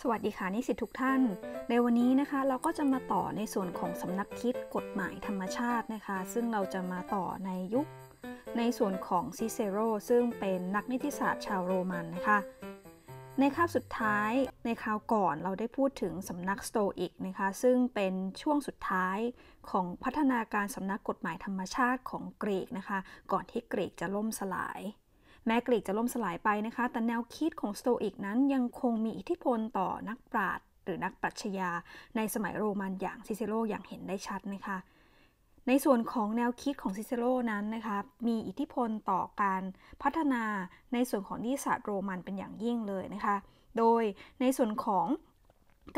สวัสดีค่ะนิสิตทุกท่าน ในวันนี้นะคะ เราก็จะมาต่อในส่วนของสำนักคิดกฎหมายธรรมชาตินะคะ ซึ่งเราจะมาต่อในยุค ในส่วนของซิเซโรซึ่งเป็นนักนิติศาสตร์ชาวโรมันนะคะในคาบสุดท้ายในคราวก่อนเราได้พูดถึงสำนักสโตอิกนะคะ ซึ่งเป็นช่วงสุดท้ายของพัฒนาการสำนักกฎหมายธรรมชาติของกรีกนะคะ ก่อนที่กรีกจะล่มสลายแม้กรีกจะล่มสลายไปนะคะ แต่แนวคิดของสโตอิกนั้นยังคงมีอิทธิพลต่อนักปราชญ์หรือนักปรัชญาในสมัยโรมันอย่างซิเซโลอย่างเห็นได้ชัดนะคะ ในส่วนของแนวคิดของซิเซโลนั้นนะคะ มีอิทธิพลต่อการพัฒนาในส่วนของนิสสัตโรมันเป็นอย่างยิ่งเลยนะคะ โดยในส่วนของ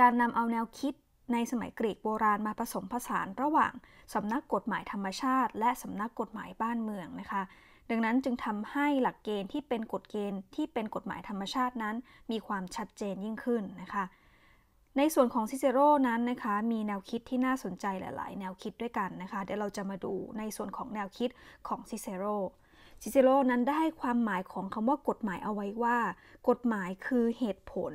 การนำเอาแนวคิดในสมัยกรีกโบราณมาผสมผสานระหว่างสำนักกฎหมายธรรมชาติและสำนักกฎหมายบ้านเมืองนะคะดังนั้นจึงทำให้หลักเกณฑ์ที่เป็นกฎเกณฑ์ที่เป็นกฎหมายธรรมชาตินั้น มีความชัดเจนยิ่งขึ้นนะคะ ในส่วนของซิเซโรนั้นนะคะมีแนวคิดที่น่าสนใจหลายๆ แนวคิดด้วยกันนะคะ เดี๋ยวเราจะมาดูในส่วนของแนวคิดของซิเซโรซิเซโรนั้นได้ให้ความหมายของคำว่ากฎหมายเอาไว้ว่ากฎหมายคือเหตุผล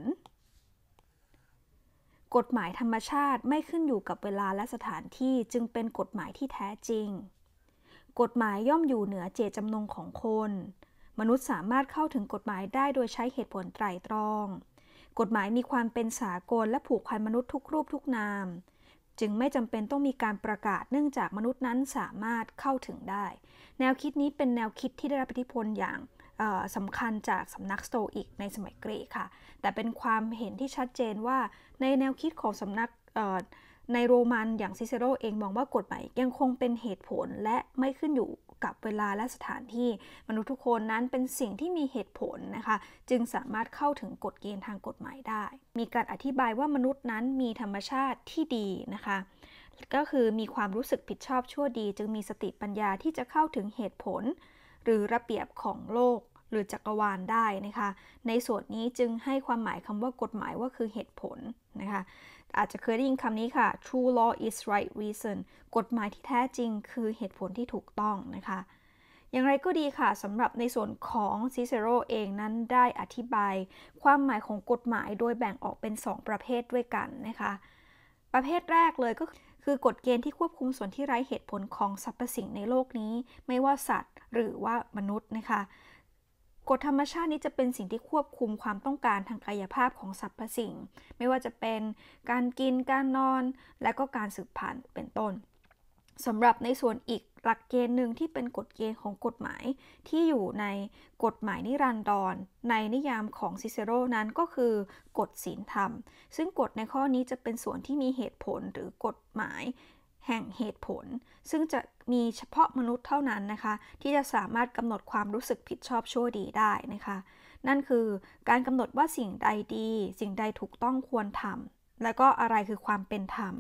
กฎหมายธรรมชาติไม่ขึ้นอยู่กับเวลาและสถานที่จึงเป็นกฎหมายที่แท้จริงกฎหมายย่อมอยู่เหนือเจตจำนงของคน มนุษย์สามารถเข้าถึงกฎหมายได้โดยใช้เหตุผลไตรตรอง กฎหมายมีความเป็นสากลและผูกพันมนุษย์ทุกรูปทุกนาม จึงไม่จำเป็นต้องมีการประกาศเนื่องจากมนุษย์นั้นสามารถเข้าถึงได้ แนวคิดนี้เป็นแนวคิดที่ได้รับอิทธิพลอย่างสำคัญจากสำนักสโตอิกในสมัยกรีกค่ะ แต่เป็นความเห็นที่ชัดเจนว่าในแนวคิดของสำนักในโรมันอย่างซิเซโรเองมองว่ากฎหมายยังคงเป็นเหตุผลและไม่ขึ้นอยู่กับเวลาและสถานที่มนุษย์ทุกคนนั้นเป็นสิ่งที่มีเหตุผลนะคะ จึงสามารถเข้าถึงกฎเกณฑ์ทางกฎหมายได้ มีการอธิบายว่ามนุษย์นั้นมีธรรมชาติที่ดีนะคะ ก็คือมีความรู้สึกผิดชอบชั่วดี จึงมีสติปัญญาที่จะเข้าถึงเหตุผล หรือระเบียบของโลกหรือจักรวาลได้นะคะ ในส่วนนี้จึงให้ความหมายคำว่ากฎหมายว่าคือเหตุผลนะคะอาจจะเคยได้ยินคำนี้ค่ะ true law is right reason กฎหมายที่แท้จริงคือเหตุผลที่ถูกต้องนะคะ อย่างไรก็ดีค่ะสำหรับในส่วนของซิเซโรเองนั้นได้อธิบายความหมายของกฎหมายโดยแบ่งออกเป็น 2 ประเภทด้วยกันนะคะ ประเภทแรกเลยก็คือกฎเกณฑ์ที่ควบคุมส่วนที่ไร้เหตุผลของสรรพสิ่งในโลกนี้ไม่ว่าสัตว์หรือว่ามนุษย์นะคะกฎธรรมชาตินี้จะเป็นสิ่งที่ควบคุมความต้องการทางกายภาพของสรรพสิ่งไม่ว่าจะเป็นการกิน การนอน และก็การสืบพันธุ์ เป็นต้น สำหรับในส่วนอีกหลักเกณฑ์หนึ่งที่เป็นกฎเกณฑ์ของกฎหมาย ที่อยู่ในกฎหมายนิรันดรในนิยามของซิเซโรนั้นก็คือกฎศีลธรรม ซึ่งกฎในข้อนี้จะเป็นส่วนที่มีเหตุผลหรือกฎหมายแห่งเหตุผลซึ่งจะมีเฉพาะมนุษย์เท่านั้นนะคะที่จะสามารถกำหนดความรู้สึกผิดชอบชั่วดีได้นะคะ นั่นคือการกำหนดว่าสิ่งใดดี สิ่งใดถูกต้องควรทำแล้วก็อะไรคือความเป็นธรรม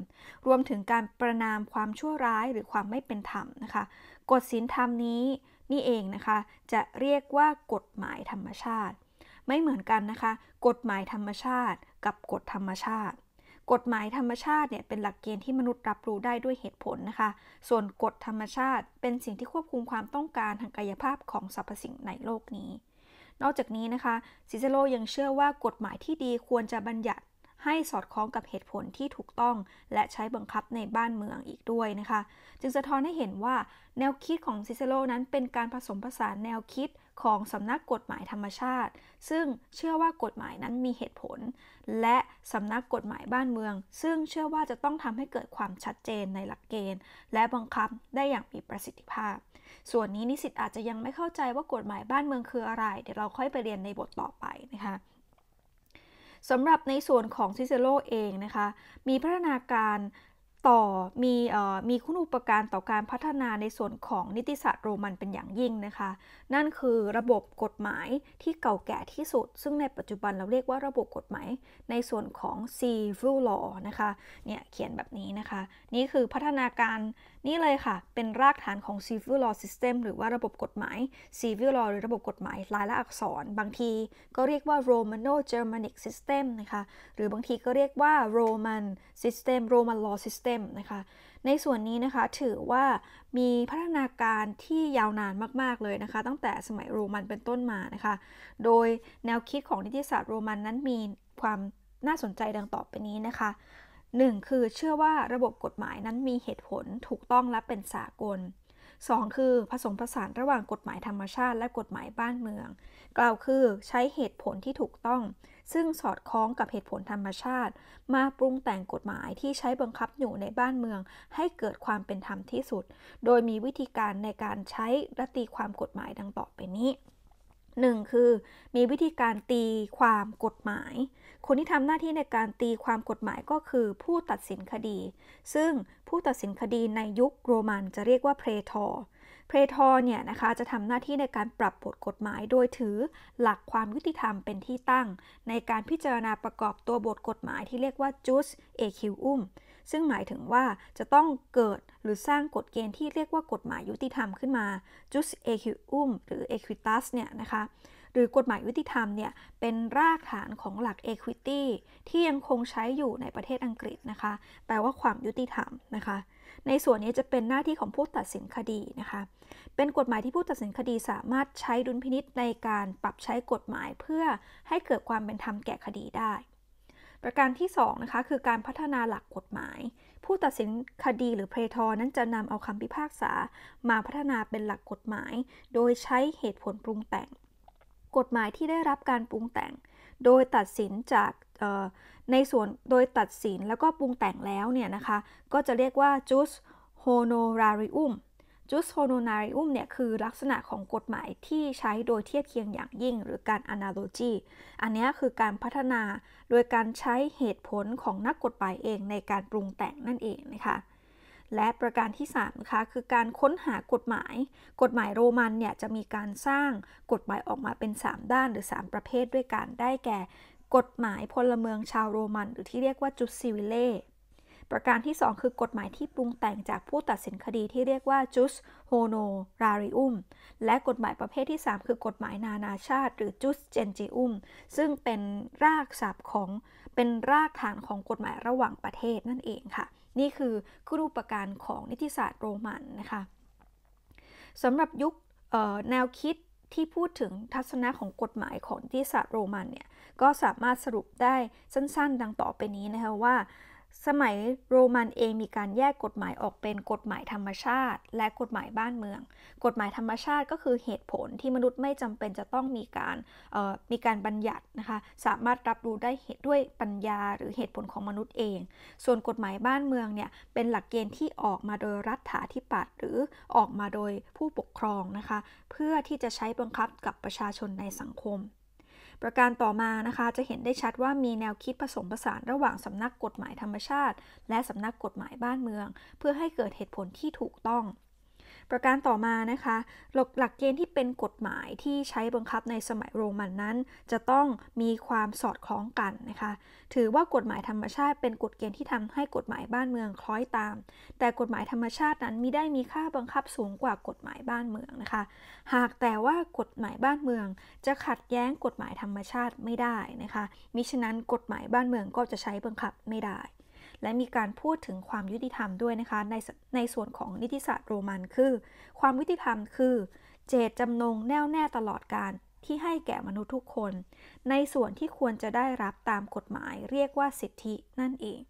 รวมถึงการประนามความชั่วร้ายหรือความไม่เป็นธรรมนะคะกฎศีลธรรมนี้นี่เองนะคะจะเรียกว่ากฎหมายธรรมชาติ ไม่เหมือนกันนะคะ กฎหมายธรรมชาติ กับกฎธรรมชาติกฎหมายธรรมชาติเนี่ยเป็นหลักเกณฑ์ที่มนุษย์รับรู้ได้ด้วยเหตุผลนะคะ ส่วนกฎธรรมชาติเป็นสิ่งที่ควบคุมความต้องการทางกายภาพของสรรพสิ่งในโลกนี้ นอกจากนี้นะคะซิเซโลยังเชื่อว่ากฎหมายที่ดีควรจะบัญญัติ ให้สอดคล้องกับเหตุผลที่ถูกต้องและใช้บังคับในบ้านเมืองอีกด้วยนะคะ จึงสะท้อนให้เห็นว่า แนวคิดของซิเซโลนั้น เป็นการผสมผสานแนวคิดของสำนักกฎหมายธรรมชาติ ซึ่งเชื่อว่ากฎหมายนั้นมีเหตุผล และสำนักกฎหมายบ้านเมือง ซึ่งเชื่อว่าจะต้องทำให้เกิดความชัดเจนในหลักเกณฑ์ และบังคับได้อย่างมีประสิทธิภาพ ส่วนนี้นิสิตอาจจะยังไม่เข้าใจว่ากฎหมายบ้านเมืองคืออะไร เดี๋ยวเราค่อยไปเรียนในบทต่อไปนะคะสำหรับในส่วนของซิเซโลเองนะคะมีพัฒนาการต่อมีมีคุณอุปการต่อการพัฒนาในส่วนของนิติศาสตร์โรมันเป็นอย่างยิ่งนะคะ นั่นคือระบบกฎหมายที่เก่าแก่ที่สุด ซึ่งในปัจจุบันเราเรียกว่าระบบกฎหมายในส่วนของ civil law นะคะเนี่ยเขียนแบบนี้นะคะ นี่คือพัฒนาการนี่เลยค่ะ เป็นรากฐานของ civil law system หรือว่าระบบกฎหมาย civil law หรือระบบกฎหมายลายละอักษร บางทีก็เรียกว่า romano germanic system นะคะ หรือบางทีก็เรียกว่า roman system roman law system นะคะ ในส่วนนี้นะคะถือว่ามีพัฒนาการที่ยาวนานมาก ๆ เลยนะคะ ตั้งแต่สมัยโรมันเป็นต้นมานะคะ โดยแนวคิดของนิติศาสตร์โรมันนั้นมีความน่าสนใจดังต่อไปนี้นะคะ 1. คือเชื่อว่าระบบกฎหมายนั้นมีเหตุผลถูกต้องและเป็นสากล 2. คือผสมผสานระหว่างกฎหมายธรรมชาติ และกฎหมายบ้านเมือง กล่าวคือใช้เหตุผลที่ถูกต้อง ซึ่งสอดคล้องกับเหตุผลธรรมชาติ มาปรุงแต่งกฎหมายที่ใช้บังคับอยู่ในบ้านเมืองให้เกิดความเป็นธรรมที่สุด โดยมีวิธีการในการใช้รัตีความกฎหมายดังต่อไปนี้ 1. คือ มีวิธีการตีความกฎหมายคนที่ทำหน้าที่ในการตีความกฎหมายก็คือผู้ตัดสินคดี ซึ่งผู้ตัดสินคดีในยุคโรมันจะเรียกว่าเพรทอร์เพรทอร์เนี่ยนะคะจะทำหน้าที่ในการปรับบทกฎหมายโดยถือ หลักความยุติธรรมเป็นที่ตั้ง ในการพิจารณาประกอบตัวบทกฎหมายที่เรียกว่าจสเอคิวอุมซึ่งหมายถึงว่าจะต้องเกิดหรือสร้างกฎเกณฑ์ที่เรียกว่ากฎหมายยุติธรรมขึ้นมาจสเอคิวอุมหรือเอควิตัสเนี่ยนะคะหรือกฎหมายยุติธรรมเนี่ย เป็นรากฐานของหลัก Equity ที่ยังคงใช้อยู่ในประเทศอังกฤษนะคะ แปลว่าความยุติธรรมนะคะ ในส่วนนี้จะเป็นหน้าที่ของผู้ตัดสินคดีนะคะ เป็นกฎหมายที่ผู้ตัดสินคดีสามารถใช้ดุลพินิษในการปรับใช้กฎหมายเพื่อให้เกิดความเป็นธรรมแก่คดีได้ ประการที่2นะคะคือการพัฒนาหลักกฎหมาย ผู้ตัดสินคดีหรือเพลทอนั้นจะนำเอาคำพิพากษา มาพัฒนาเป็นหลักกฎหมาย โดยใช้เหตุผลปรุงแต่งกฎหมายที่ได้รับการปรุงแต่ง โดยตัดสินจากในส่วนโดยตัดสินแล้วก็ปรุงแต่งแล้วเนี่ยนะคะ ก็จะเรียกว่า jus honorarium jus honorarium เนี่ยคือลักษณะของกฎหมายที่ใช้โดยเทียบเคียงอย่างยิ่งหรือการ analogy อันนี้คือการพัฒนาโดยการใช้เหตุผลของนักกฎหมายเองในการปรุงแต่งนั่นเองนะคะและประการที่3นะคะคือการค้นหากฎหมาย กฎหมายโรมันเนี่ยจะมีการสร้างกฎหมายออกมาเป็น 3 ด้านหรือ 3 ประเภทด้วยกันได้แก่ กฎหมายพลเมืองชาวโรมัน หรือที่เรียกว่าจุสซิวิเล่ ประการที่ 2 คือกฎหมายที่ปรุงแต่งจากผู้ตัดสินคดีที่เรียกว่าจุสโฮโนราริอุมและกฎหมายประเภทที่ 3 คือกฎหมายนานาชาติ หรือจุสเจนจิอุมซึ่งเป็นรากศัพท์ของเป็นรากฐานของกฎหมายระหว่างประเทศนั่นเองค่ะนี่คือคุณูปการของนิติศาสตร์โรมันนะคะสำหรับยุคแนวคิดที่พูดถึงทัศนะของกฎหมายของนิติศาสตร์โรมันเนี่ยก็สามารถสรุปได้สั้นๆ ดังต่อไปนี้นะคะว่าสมัยโรมันเองมีการแยกกฎหมายออกเป็นกฎหมายธรรมชาติ และกฎหมายบ้านเมือง กฎหมายธรรมชาติก็คือเหตุผลที่มนุษย์ไม่จำเป็นจะต้องมีการมีการบัญญัตินะคะสามารถรับรู้ได้ด้วยปัญญาหรือเหตุผลของมนุษย์เอง ส่วนกฎหมายบ้านเมืองเนี่ยเป็นหลักเกณฑ์ที่ออกมาโดยรัฐาธิปัตย์หรือออกมาโดยผู้ปกครองนะคะเพื่อที่จะใช้บังคับกับประชาชนในสังคมประการต่อมานะคะจะเห็นได้ชัดว่ามีแนวคิดผสมผสานระหว่างสำนักกฎหมายธรรมชาติ และสำนักกฎหมายบ้านเมืองเพื่อให้เกิดเหตุผลที่ถูกต้องประการต่อมานะคะหลหลักเกณฑ์ที่เป็นกฎหมายที่ใช้บังคับในสมัยโรมันนั้น จะต้องมีความสอดคล้องกันนะคะถือว่ากฎหมายธรรมชาติ เป็นกฎเกณฑ์ที่ทำให้กฎหมายบ้านเมืองคล้อยตาม แต่กฎหมายธรรมชาตินั้นมิได้มีค่าบังคับสูงกว่ากฎหมายบ้านเมืองนะคะ หากแต่ว่ากฎหมายบ้านเมืองจะขัดแย้งกฎหมายธรรมชาติไม่ได้นะคะมิฉะนั้นกฎหมายบ้านเมืองก็จะใช้บังคับไม่ได้และมีการพูดถึงความยุติธรรมด้วยนะคะในในส่วนของนิติศาสตร์โรมันคือ ความยุติธรรมคือเจตจำนงแน่วแน่ตลอดการที่ให้แก่มนุษย์ทุกคน ในส่วนที่ควรจะได้รับตามกฎหมาย เรียกว่าสิทธินั่นเอง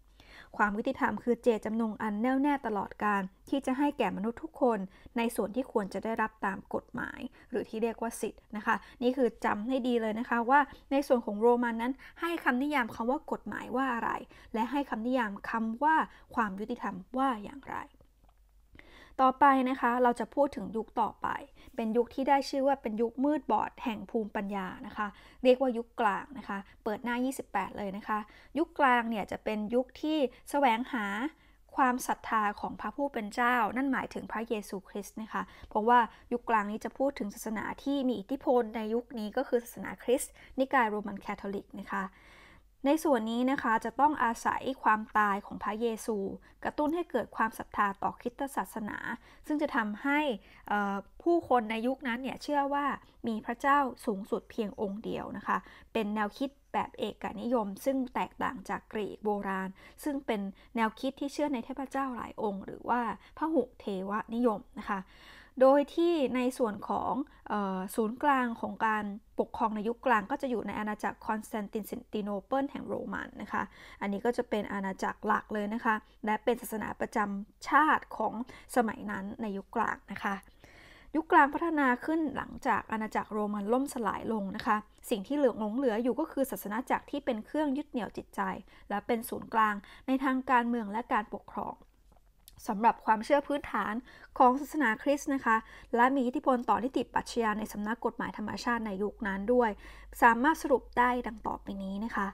ความยุติธรรมคือเจตจำนงอันแน่วแน่ตลอดการที่จะให้แก่มนุษย์ทุกคนในส่วนที่ควรจะได้รับตามกฎหมาย หรือที่เรียกว่าสิทธินะคะ นี่คือจำให้ดีเลยนะคะว่า ในส่วนของโรมันนั้น ให้คำนิยามคำว่ากฎหมายว่าอะไรและให้คำนิยามคำว่าความยุติธรรมว่าอย่างไรต่อไปนะคะเราจะพูดถึงยุคต่อไป เป็นยุคที่ได้ชื่อว่าเป็นยุคมืดบอดแห่งภูมิปัญญานะคะ เรียกว่ายุคกลางนะคะเปิดหน้า 28 เลยนะคะยุคกลางเนี่ยจะเป็นยุคที่แสวงหาความศรัทธาของพระผู้เป็นเจ้า นั่นหมายถึงพระเยซูคริสต์นะคะ เพราะว่ายุคกลางนี้จะพูดถึงศาสนาที่มีอิทธิพลในยุคนี้ก็คือศาสนาคริสต์นิกายโรมันคาทอลิกนะคะในส่วนนี้นะคะ จะต้องอาศัยความตายของพระเยซู กระตุ้นให้เกิดความศรัทธาต่อคริสตศาสนา ซึ่งจะทำให้ผู้คนในยุคนั้นเนี่ยเชื่อว่ามีพระเจ้าสูงสุดเพียงองค์เดียวนะคะเป็นแนวคิดแบบเอกนิยมซึ่งแตกต่างจากกรีกโบราณ ซึ่งเป็นแนวคิดที่เชื่อในเทพเจ้าหลายองค์ หรือว่าพระหุเทวนิยมนะคะโดยที่ในส่วนของศูนย์กลางของการปกครองในยุคกลางก็จะอยู่ในอาณาจักรคอนสแตนตินติโนเปิลแห่งโรมันนะคะ อันนี้ก็จะเป็นอาณาจักรหลักเลยนะคะ และเป็นศาสนาประจำชาติของสมัยนั้นในยุคกลางนะคะ ยุคกลางพัฒนาขึ้นหลังจากอาณาจักรโรมันล่มสลายลงนะคะ สิ่งที่เหลือหลงเหลืออยู่ก็คือศาสนาจักรที่เป็นเครื่องยึดเหนี่ยวจิตใจและเป็นศูนย์กลางในทางการเมืองและการปกครองสำหรับความเชื่อพื้นฐานของศาสนาคริสต์นะคะ และมีอิทธิพลต่อนิติปัชญาในสำนักกฎหมายธรรมชาติในยุคนั้นด้วย สามารถสรุปได้ดังต่อไปนี้นะคะ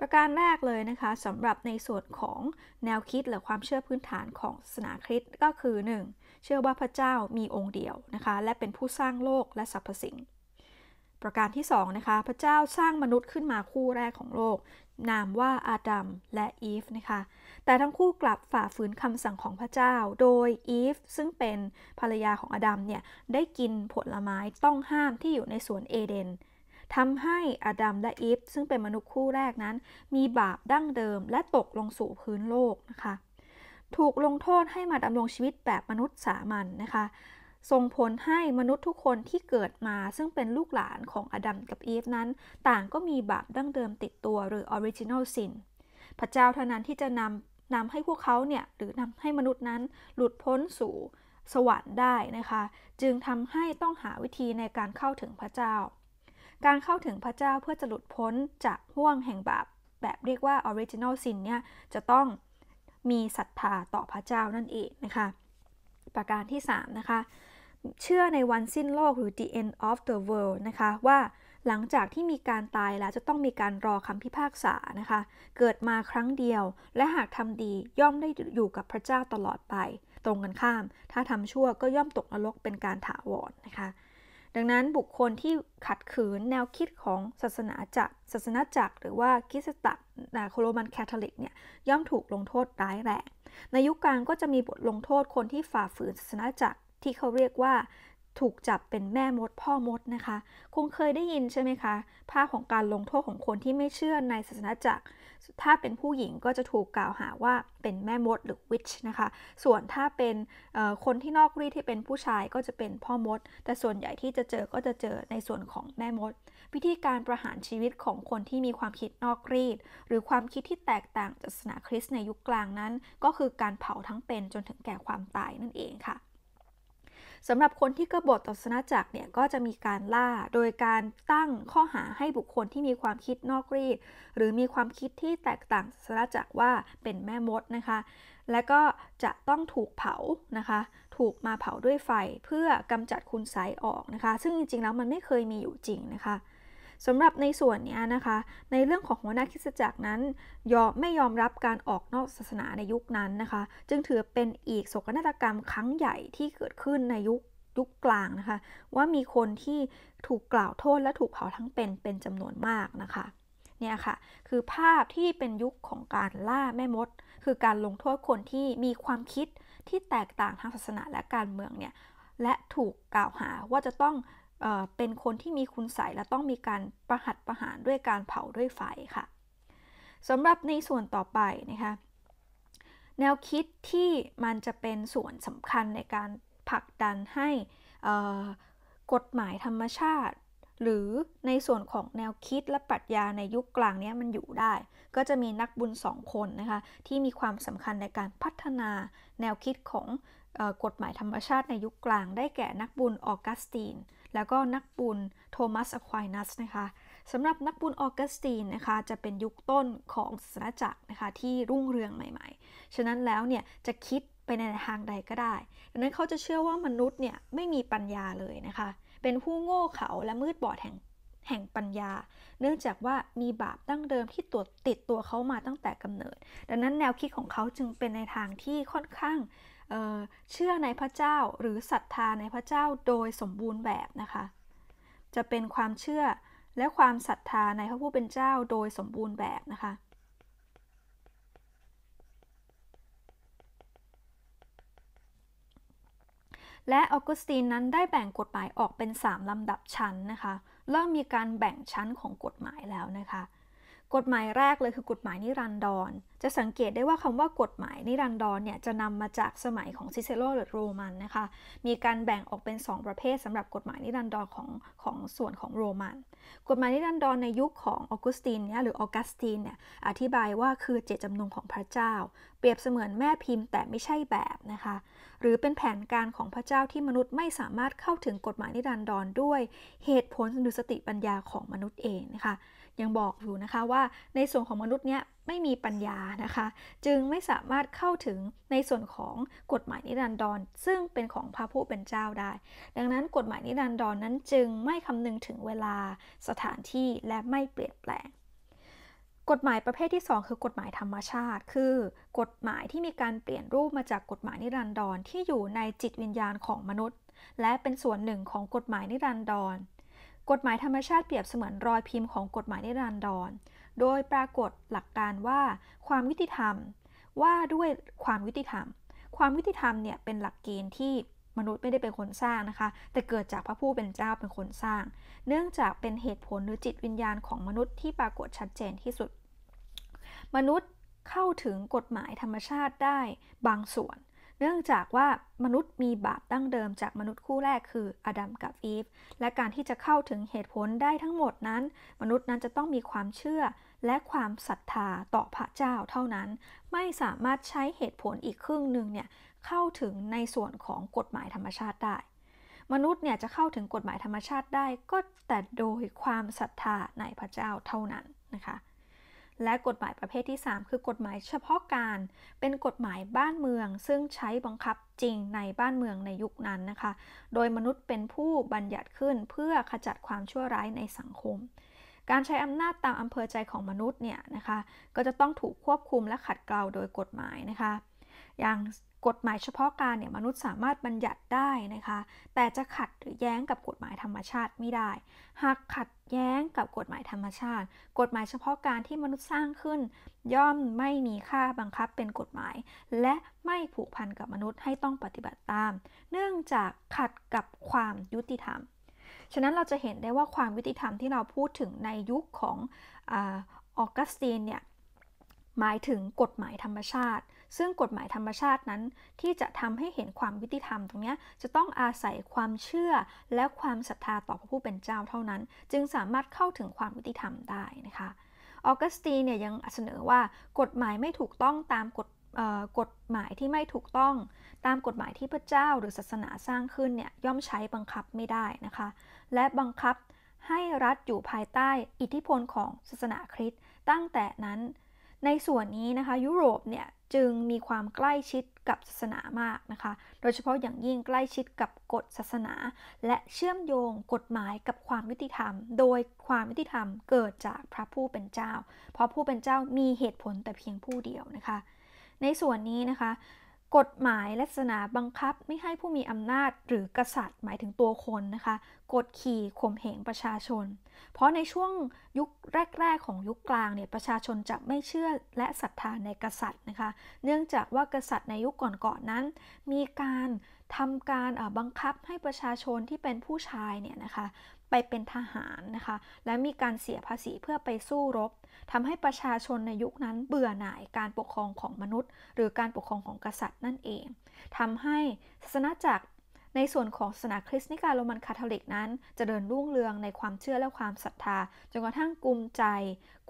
ประการแรกเลยนะคะสำหรับในส่วนของแนวคิดหรือความเชื่อพื้นฐานของศาสนาคริสต์ก็คือ 1. เชื่อว่าพระเจ้ามีองค์เดียวนะคะและเป็นผู้สร้างโลกและสรรพสิ่งประการที่2นะคะพระเจ้าสร้างมนุษย์ขึ้นมาคู่แรกของโลก นามว่าอาดัมและอีฟนะคะแต่ทั้งคู่กลับฝ่าฝืนคำสั่งของพระเจ้า โดยอีฟซึ่งเป็นภรรยาของอดัมเนี่ย ได้กินผลไม้ต้องห้ามที่อยู่ในสวนเอเดน ทำให้อดัมและอีฟซึ่งเป็นมนุษย์คู่แรกนั้น มีบาปดั้งเดิม และตกลงสู่พื้นโลกนะคะ ถูกลงโทษให้มาดำรงชีวิตแบบมนุษย์สามัญนนะคะส่งผลให้มนุษย์ทุกคนที่เกิดมา ซึ่งเป็นลูกหลานของอดัมกับอีฟนั้น ต่างก็มีบาปดั้งเดิมติดตัวหรือ original sin พระเจ้าเท่านั้นที่จะนำนำให้พวกเขาเนี่ย หรือนำให้มนุษย์นั้นหลุดพ้นสู่สวรรค์ได้นะคะ จึงทำให้ต้องหาวิธีในการเข้าถึงพระเจ้า การเข้าถึงพระเจ้าเพื่อจะหลุดพ้นจากห่วงแห่งบาปแบบเรียกว่า original sin เนี่ยจะต้องมีศรัทธาต่อพระเจ้านั่นเองนะคะ ประการที่ 3 นะคะ เชื่อในวันสิ้นโลก หรือ the end of the world นะคะว่าหลังจากที่มีการตายแล้วจะต้องมีการรอคำพิพากษานะคะ เกิดมาครั้งเดียว และหากทำดีย่อมได้อยู่กับพระเจ้าตลอดไป ตรงกันข้าม ถ้าทำชั่วก็ย่อมตกนรกเป็นการถาวรนนะคะ ดังนั้นบุคคลที่ขัดขืนแนวคิดของศาสนาจักรศาสนาจักรหรือว่าคิสตักโคโรมันแคทอลิกเนี่ยย่อมถูกลงโทษร้ายแรง ในยุคกลางก็จะมีบทลงโทษคนที่ฝ่าฝืนศาสนาจักรที่เขาเรียกว่าถูกจับเป็นแม่มดพ่อมดนะคะ คงเคยได้ยินใช่ไหมคะ ภาพของการลงโทษของคนที่ไม่เชื่อในศาสนาจักร ถ้าเป็นผู้หญิงก็จะถูกกล่าวหาว่าเป็นแม่มดหรือวิชนะคะส่วนถ้าเป็นคนที่นอกรีที่เป็นผู้ชายก็จะเป็นพ่อมด แต่ส่วนใหญ่ที่จะเจอก็จะเจอในส่วนของแม่มดวิธีการประหารชีวิตของคนที่มีความคิดนอกรีดหรือความคิดที่แตกต่างจากศาสนาคริสต์ในยุคกลางนั้น ก็คือการเผาทั้งเป็นจนถึงแก่ความตายนั่นเองค่ะสำหรับคนที่กบฏต่อสนาจักรเนี่ยก็จะมีการล่าโดยการตั้งข้อหาให้บุคคลที่มีความคิดนอกรีดหรือมีความคิดที่แตกต่างสนาจักรว่าเป็นแม่มดนะคะ และก็จะต้องถูกเผานะคะ ถูกมาเผาด้วยไฟเพื่อกำจัดคุณไสออกนะคะ ซึ่งจริงๆแล้วมันไม่เคยมีอยู่จริงนะคะสำหรับในส่วนนี้นะคะ ในเรื่องของหัวหน้าคิสจักรนั้น ยอมไม่ยอมรับการออกนอกศาสนาในยุคนั้นนะคะ จึงถือเป็นอีกโศกนาฏกรรมครั้งใหญ่ที่เกิดขึ้นในยุคยุคกลางนะคะ ว่ามีคนที่ถูกกล่าวโทษและถูกเผาทั้งเป็นเป็นจำนวนมากนะคะเนี่ยค่ะ คือภาพที่เป็นยุคของการล่าแม่มด คือการลงโทษคนที่มีความคิดที่แตกต่างทางศาสนาและการเมืองเนี่ยและถูกกล่าวหาว่าจะต้องเป็นคนที่มีคุณใสและต้องมีการประหัตประหารด้วยการเผาด้วยไฟค่ะสำหรับในส่วนต่อไปนะคะ แนวคิดที่มันจะเป็นส่วนสำคัญในการผลักดันให้กฎหมายธรรมชาติ หรือในส่วนของแนวคิดและปรัชญาในยุคกลางนี้มันอยู่ได้ ก็จะมีนักบุญสองคนนะคะที่มีความสำคัญในการพัฒนาแนวคิดของกฎหมายธรรมชาติในยุคกลาง ได้แก่นักบุญออกัสตินแล้วก็นักบุญโทมัส อควายนัส นะคะ สำหรับนักบุญออกัสตินนะคะ จะเป็นยุคต้นของศาสนาจักรนะคะ ที่รุ่งเรืองใหม่ๆ ฉะนั้นแล้วเนี่ย จะคิดไปในทางใดก็ได้ ดังนั้นเขาจะเชื่อว่ามนุษย์เนี่ย ไม่มีปัญญาเลยนะคะ เป็นผู้โง่เขลาและมืดบอดแห่งแห่งปัญญา เนื่องจากว่ามีบาปตั้งเดิมที่ตรวติดตัวเขามาตั้งแต่กำเนิด ดังนั้นแนวคิดของเขาจึงเป็นในทางที่ค่อนข้างเชื่อในพระเจ้าหรือศรัทธาในพระเจ้าโดยสมบูรณ์แบบนะคะ จะเป็นความเชื่อและความศรัทธาในพระผู้เป็นเจ้าโดยสมบูรณ์แบบนะคะ และออกุสตินนั้นได้แบ่งกฎหมายออกเป็น 3ลำดับชั้นนะคะ เริ่มมีการแบ่งชั้นของกฎหมายแล้วนะคะกฎหมายแรกเลยคือกฎหมาย นิรันดร จะสังเกตได้ว่าคำว่ากฎหมายนิรันดรเนี่ย จะนำมาจากสมัยของซิเซโรหรือโรมันนะคะ มีการแบ่งออกเป็น 2 ประเภทสำหรับกฎหมายนิรันดร ของของส่วนของโรมัน กฎหมายนิรันดรในยุคของออกุสตินเนี่ยหรือออกัสตินเนี่ยอธิบายว่าคือเจตจำนงของพระเจ้า เปรียบเสมือนแม่พิมพ์แต่ไม่ใช่แบบนะคะ หรือเป็นแผนการของพระเจ้าที่มนุษย์ไม่สามารถเข้าถึงกฎหมายนิรันดรด้วยเหตุผลหรือสติปัญญาของมนุษย์เองนะคะยังบอกอยู่นะคะว่าในส่วนของมนุษย์เนี่ยไม่มีปัญญานะคะ จึงไม่สามารถเข้าถึงในส่วนของกฎหมายนิรันดร ซึ่งเป็นของพระผู้เป็นเจ้าได้ ดังนั้นกฎหมายนิรันดรนนั้นจึงไม่คำนึงถึงเวลาสถานที่และไม่เปลี่ยนแปลง กฎหมายประเภทที่ 2 คือกฎหมายธรรมชาติ คือ กฎหมายที่มีการเปลี่ยนรูปมาจากกฎหมายนิรันดรที่อยู่ในจิตวิญญาณของมนุษย์ และเป็นส่วนหนึ่งของกฎหมายนิรันดรกฎหมายธรรมชาติเปรียบเสมือนรอยพิมพ์ของกฎหมายนิรันดรโดยปรากฏหลักการว่า ความยุติธรรมว่าด้วยความยุติธรรม ความยุติธรรมเนี่ยเป็นหลักเกณฑ์ที่มนุษย์ไม่ได้เป็นคนสร้างนะคะแต่เกิดจากพระผู้เป็นเจ้าเป็นคนสร้าง เนื่องจากเป็นเหตุผลหรือจิตวิญญาณของมนุษย์ที่ปรากฏชัดเจนที่สุด มนุษย์เข้าถึงกฎหมายธรรมชาติได้บางส่วนเนื่องจากว่ามนุษย์มีบาปตั้งเดิมจากมนุษย์คู่แรกคืออดัมกับอีฟ และการที่จะเข้าถึงเหตุผลได้ทั้งหมดนั้น มนุษย์นั้นจะต้องมีความเชื่อและความศรัทธาต่อพระเจ้าเท่านั้น ไม่สามารถใช้เหตุผลอีกครึ่งหนึ่งเนี่ยเข้าถึงในส่วนของกฎหมายธรรมชาติได้มนุษย์เนี่ยจะเข้าถึงกฎหมายธรรมชาติได้ก็แต่โดยความศรัทธาในพระเจ้าเท่านั้นนะคะและกฎหมายประเภทที่ 3 คือกฎหมายเฉพาะการเป็นกฎหมายบ้านเมือง ซึ่งใช้บังคับจริงในบ้านเมืองในยุคนั้นนะคะโดยมนุษย์เป็นผู้บัญญัติขึ้นเพื่อขจัดความชั่วร้ายในสังคม การใช้อำนาจตามอำเภอใจของมนุษย์เนี่ยนะคะ ก็จะต้องถูกควบคุมและขัดเกลาโดยกฎหมายนะคะอย่างกฎหมายเฉพาะการเนี่ยมนุษย์สามารถบัญญัติได้นะคะแต่จะขัดหรือแย้งกับกฎหมายธรรมชาติไม่ได้ หากขัดแย้งกับกฎหมายธรรมชาติ กฎหมายเฉพาะการที่มนุษย์สร้างขึ้น ย่อมไม่มีค่าบังคับเป็นกฎหมาย และไม่ผูกพันกับมนุษย์ให้ต้องปฏิบัติตาม เนื่องจากขัดกับความยุติธรรมฉะนั้นเราจะเห็นได้ว่าความยุติธรรมที่เราพูดถึงในยุคของออกัสตินเนี่ยหมายถึงกฎหมายธรรมชาติซึ่งกฎหมายธรรมชาตินั้นที่จะทำให้เห็นความยุติธรรมตรงนี้จะต้องอาศัยความเชื่อและความศรัทธาต่อพระผู้เป็นเจ้าเท่านั้น จึงสามารถเข้าถึงความยุติธรรมได้นะคะออกัสตีเนี่ยยังเสนอว่ากฎหมายไม่ถูกต้องตามกฎกฎหมายที่ไม่ถูกต้อง ตามกฎหมายที่พระเจ้าหรือศาสนาสร้างขึ้นเนี่ยย่อมใช้บังคับไม่ได้นะคะ และบังคับให้รัฐอยู่ภายใต้อิทธิพลของศาสนาคริสต์ตั้งแต่นั้นในส่วนนี้นะคะยุโรปเนี่ยจึงมีความใกล้ชิดกับศาสนามากนะคะ โดยเฉพาะอย่างยิ่งใกล้ชิดกับกฎศาสนา และเชื่อมโยงกฎหมายกับความยุติธรรม โดยความยุติธรรมเกิดจากพระผู้เป็นเจ้า เพราะผู้เป็นเจ้ามีเหตุผลแต่เพียงผู้เดียวนะคะ ในส่วนนี้นะคะกฎหมายลักษณะบังคับไม่ให้ผู้มีอำนาจหรือกษัตริย์หมายถึงตัวคนนะคะกดขี่ข่มเหงประชาชน เพราะในช่วงยุคแรกๆของยุคกลางเนี่ยประชาชนจะไม่เชื่อและศรัทธาในกษัตริย์นะคะเนื่องจากว่ากษัตริย์ในยุคก่อนๆนนั้นมีการทำการบังคับให้ประชาชนที่เป็นผู้ชายเนี่ยนะคะไปเป็นทหารนะคะ และมีการเสียภาษีเพื่อไปสู้รบ ทำให้ประชาชนในยุคนั้นเบื่อหน่ายการปกครองของมนุษย์ หรือการปกครองของกษัตริย์นั่นเอง ทำให้ศาสนาจักรในส่วนของศาสนาคริสต์นิกายโรมันคาทอลิกนั้นจเจริญรุ่งเรืองในความเชื่อและความศรัทธา จนกระทั่งกลุ่มใจ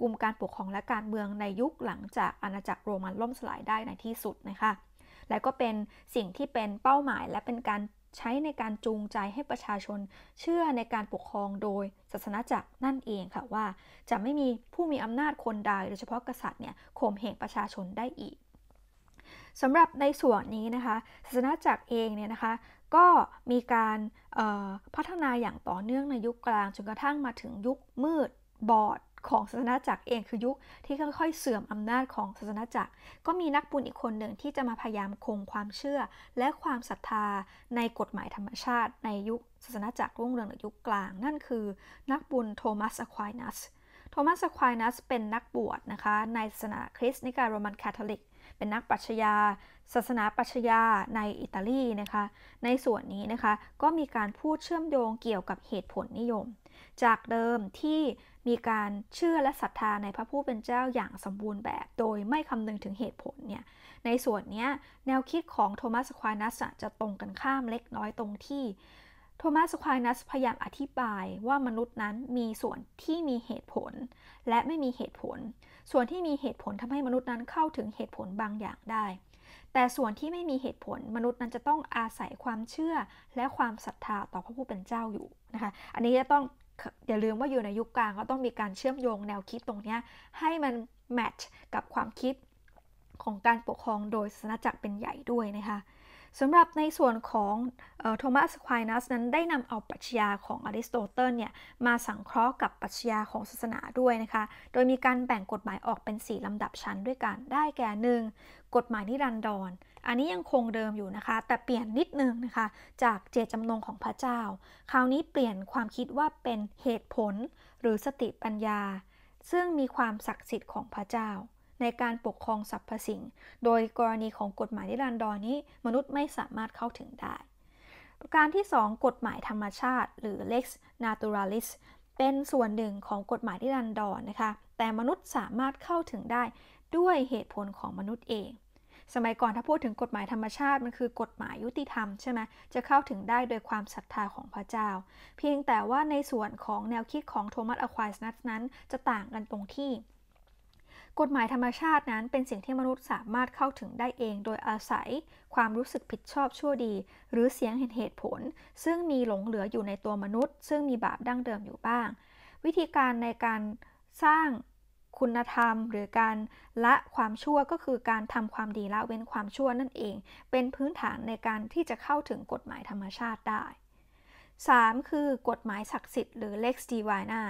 กลุ่มการปกครองและการเมืองในยุคหลังจากอาณาจักรโรมันล่มสลายได้ในที่สุดนะคะ และก็เป็นสิ่งที่เป็นเป้าหมายและเป็นการใช้ในการจูงใจให้ประชาชนเชื่อในการปกครองโดยศาสนาจักรนั่นเองค่ะว่าจะไม่มีผู้มีอำนาจคนใดโดยเฉพาะกษัตริย์เนี่ยข่มเหงประชาชนได้อีกสำหรับในส่วนนี้นะคะศาสนาจักรเองเนี่ยนะคะ ก็มีการพัฒนาอย่างต่อเนื่องในยุคกลาง จนกระทั่งมาถึงยุคมืดบอดของศาสนาจักรเองคือยุคที่ค่อย ๆเสื่อมอำนาจของศาสนาจักรก็มีนักบุญอีกคนหนึ่งที่จะมาพยายามคงความเชื่อ และความศรัทธาในกฎหมายธรรมชาติในยุคศาสนาจักรรุ่งเรืองหรือยุคกลาง นั่นคือนักบุญโทมัสอควายนัสโทมัสอควายนัสเป็นนักบวชนะคะในศาสนาคริสต์นิกายโรมันคาทอลิก็นนักปัชญาศาสนาปัชญาในอิตาลีนะคะในส่วนนี้นะคะ ก็มีการพูดเชื่อมโยงเกี่ยวกับเหตุผลนิยม จากเดิมที่มีการเชื่อและศรัทธาในพระผู้เป็นเจ้าอย่างสมบูรณ์แบบ โดยไม่คำนึงถึงเหตุผลเนี่ยในส่วนนี้แนวคิดของโทมัสควานัสจะตรงกันข้ามเล็กน้อยตรงที่ โทมัสควานัสพยายามอธิบายว่ามนุษย์นั้นมีส่วนที่มีเหตุผล และไม่มีเหตุผลส่วนที่มีเหตุผลทำให้มนุษย์นั้นเข้าถึงเหตุผลบางอย่างได้ แต่ส่วนที่ไม่มีเหตุผลมนุษย์นั้นจะต้องอาศัยความเชื่อและความศรัทธาต่อพระผู้เป็นเจ้าอยู่นะคะ อันนี้จะต้องอย่าลืมว่าอยู่ในยุคกลางก็ต้องมีการเชื่อมโยงแนวคิดตรงนี้ให้มันแมทช์กับความคิดของการปกครองโดยสนจักรเป็นใหญ่ด้วยนะคะสำหรับในส่วนของโทมัสควายนัส นั้นได้นำเอาปรัชญาของอริสโตเติลเนี่ย มาสังเคราะห์กับปรัชญาของศาสนาด้วยนะคะ โดยมีการแบ่งกฎหมายออกเป็น 4ลำดับชั้นด้วยกัน ได้แก่หนึ่งกฎหมายนิรันดรอันนี้ยังคงเดิมอยู่นะคะ แต่เปลี่ยนนิดนึงนะคะ จากเจตจำนงของพระเจ้า คราวนี้เปลี่ยนความคิดว่าเป็นเหตุผลหรือสติปัญญา ซึ่งมีความศักดิ์สิทธิ์ของพระเจ้าในการปกครองสรรพสิ่ง โดยกรณีของกฎหมายนิรันดรนนี้ มนุษย์ไม่สามารถเข้าถึงได้ประการที่ 2 กฎหมายธรรมชาติ หรือ lex naturalis เป็นส่วนหนึ่งของกฎหมายนิรันดรนนะคะ แต่มนุษย์สามารถเข้าถึงได้ด้วยเหตุผลของมนุษย์เอง สมัยก่อนถ้าพูดถึงกฎหมายธรรมชาติมันคือ กฎหมายยุติธรรมใช่ไหมจะเข้าถึงได้โดยความศรัทธาของพระเจ้า เพียงแต่ว่าในส่วนของแนวคิดของโทมัสอควายนัสนั้นจะต่างกันตรงที่กฎหมายธรรมชาตินั้นเป็นสิ่งที่มนุษย์สามารถเข้าถึงได้เองโดยอาศัยความรู้สึกผิดชอบชั่วดี หรือเสียงเห็นเหตุผล ซึ่งมีหลงเหลืออยู่ในตัวมนุษย์ ซึ่งมีบาปดั้งเดิมอยู่บ้าง วิธีการในการสร้างคุณธรรมหรือการละความชั่วก็คือการทำความดีละเว้นความชั่วนั่นเอง เป็นพื้นฐานในการที่จะเข้าถึงกฎหมายธรรมชาติได้ 3. คือกฎหมายศักดิ์สิทธิ์หรือ lex divina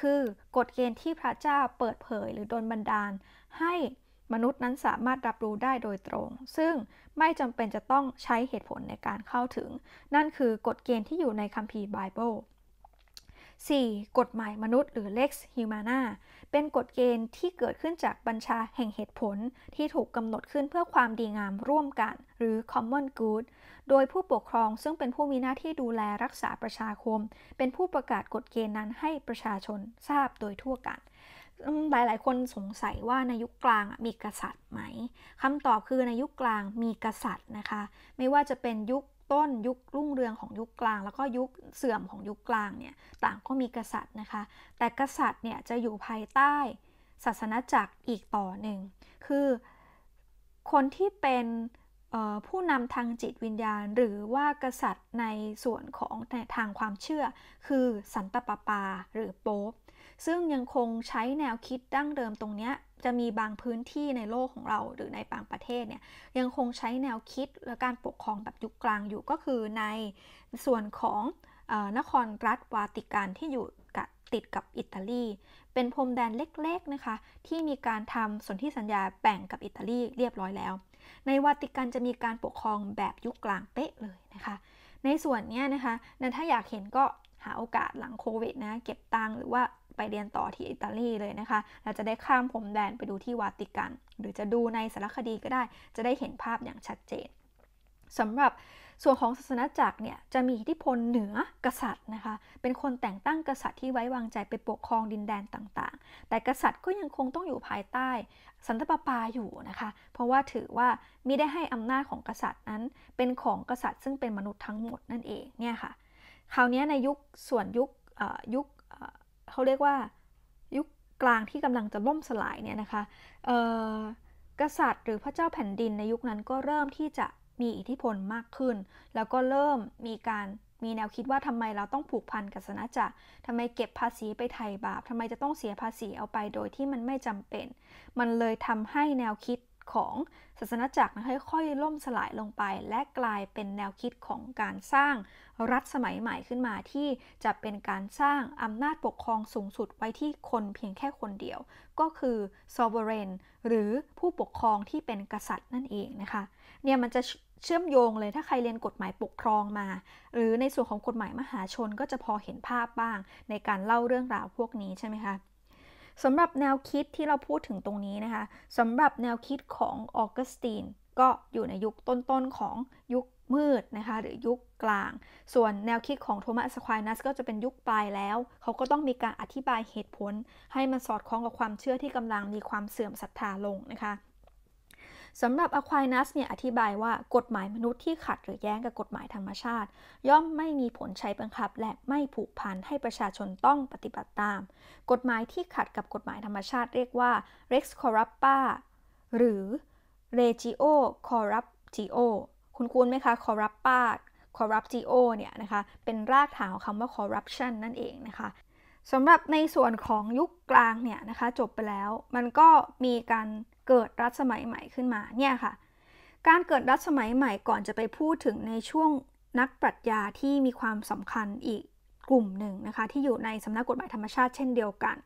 คือกฎเกณฑ์ที่พระเจ้าเปิดเผยหรือดนบันดาล ให้มนุษย์นั้นสามารถรับรู้ได้โดยตรง ซึ่งไม่จำเป็นจะต้องใช้เหตุผลในการเข้าถึง นั่นคือกฎเกณฑ์ที่อยู่ในคัมภีร์ไบเบิล 4. กฎหมายมนุษย์ หรือ Lex Humana เป็นกฎเกณฑ์ที่เกิดขึ้นจากบัญชาแห่งเหตุผลที่ถูกกำหนดขึ้นเพื่อความดีงามร่วมกัน หรือ Common Good โดยผู้ปกครองซึ่งเป็นผู้มีหน้าที่ดูแลรักษาประชาคม เป็นผู้ประกาศกฎเกณฑ์นั้นให้ประชาชนทราบโดยทั่วกัน หลายหลายคนสงสัยว่าในยุคกลางมีกษัตริย์ไหม คำตอบคือในยุคกลางมีกษัตริย์นะคะ ไม่ว่าจะเป็นยุคต้นยุครุ่งเรืองของยุคกลางแล้วก็ยุคเสื่อมของยุคกลางเนี่ย ต่างก็มีกษัตริย์นะคะ แต่กษัตริย์เนี่ยจะอยู่ภายใต้ศาสนาจักรอีกต่อหนึ่ง คือ คนที่เป็นผู้นำทางจิตวิญญาณ หรือว่ากษัตริย์ในส่วนของในทางความเชื่อ คือสันตปาปาหรือโป๊ปซึ่งยังคงใช้แนวคิดดั้งเดิมตรงนี้จะมีบางพื้นที่ในโลกของเราหรือในบางประเทศเนี่ยยังคงใช้แนวคิดและการปกครองแบบยุคกลางอยู่ก็คือในส่วนของนครรัฐวาติกันที่อยู่ติดกับอิตาลีเป็นพรมแดนเล็กๆนะคะ ที่มีการทำสนธิสัญญาแบ่งกับอิตาลีเรียบร้อยแล้ว ในวาติกันจะมีการปกครองแบบยุคกลางเป๊ะเลยนะคะ ในส่วนนี้นะคะนะถ้าอยากเห็นก็หาโอกาสหลังโควิดนะเก็บตังหรือว่าไปเรียนต่อที่อิตาลีเลยนะคะเราจะได้ข้ามพรมแดนไปดูที่วาติกัน หรือจะดูในสารคดีก็ได้ จะได้เห็นภาพอย่างชัดเจนสำหรับส่วนของศาสนาจักรเนี่ย จะมีอิทธิพลเหนือกษัตริย์นะคะ เป็นคนแต่งตั้งกษัตริย์ที่ไว้วางใจไปปกครองดินแดนต่างๆ แต่กษัตริย์ก็ยังคงต้องอยู่ภายใต้ สันตปาปาอยู่นะคะ เพราะว่าถือว่ามิได้ให้อำนาจของกษัตริย์นั้นเป็นของกษัตริย์ซึ่งเป็นมนุษย์ทั้งหมดนั่นเอง เนี่ยค่ะ คราวนี้ในยุคส่วนยุคยุคเขาเรียกว่ายุคกลางที่กำลังจะล่มสลายเนี่ยนะคะกษัตริย์หรือพระเจ้าแผ่นดินในยุคนั้นก็เริ่มที่จะมีอิทธิพลมากขึ้น แล้วก็เริ่มมีการมีแนวคิดว่าทำไมเราต้องผูกพันกับศาสนาจักรทำไมเก็บภาษีไปไถ่บาป ทำไมจะต้องเสียภาษีเอาไปโดยที่มันไม่จำเป็น มันเลยทำให้แนวคิดของศาสนาจักรค่อยๆล่มสลายลงไป และกลายเป็นแนวคิดของการสร้างรัฐสมัยใหม่ขึ้นมาที่จะเป็นการสร้างอำนาจปกครองสูงสุดไว้ที่คนเพียงแค่คนเดียวก็คือ sovereign หรือผู้ปกครองที่เป็นกษัตริย์นั่นเองนะคะ เนี่ยมันจะเชื่อมโยงเลยถ้าใครเรียนกฎหมายปกครองมา หรือในส่วนของกฎหมายมหาชนก็จะพอเห็นภาพบ้างในการเล่าเรื่องราวพวกนี้ใช่ไหมคะสำหรับแนวคิดที่เราพูดถึงตรงนี้นะคะสำหรับแนวคิดของออกัสตินก็อยู่ในยุคต้นๆของยุคมืดนะคะหรือยุคกลาง ส่วนแนวคิดของโทมัสควายนัสก็จะเป็นยุคปลายแล้ว เขาก็ต้องมีการอธิบายเหตุผล ให้มันสอดคล้องกับความเชื่อที่กำลังมีความเสื่อมศรัทธาลงนะคะสำหรับอควายนัสเนี่ยอธิบายว่ากฎหมายมนุษย์ที่ขัดหรือแย้งกับกฎหมายธรรมชาติย่อมไม่มีผลใช้บังคับ และไม่ผูกพันให้ประชาชนต้องปฏิบัติตาม กฎหมายที่ขัดกับกฎหมายธรรมชาติเรียกว่า rex corrupta หรือ regio corruptio คุณคุ้นไหมคะ corrupta corruptio เนี่ยนะคะ เป็นรากฐานของคำว่า corruption นั่นเองนะคะ สำหรับในส่วนของยุคกลางเนี่ยนะคะ จบไปแล้ว มันก็มีการเกิดรัฐสมัยใหม่ขึ้นมาเนี่ยค่ะ การเกิดรัฐสมัยใหม่ก่อนจะไปพูดถึงในช่วงนักปรัชญาที่มีความสำคัญอีกกลุ่มหนึ่งนะคะ ที่อยู่ในสำนักกฎหมายธรรมชาติเช่นเดียวกัน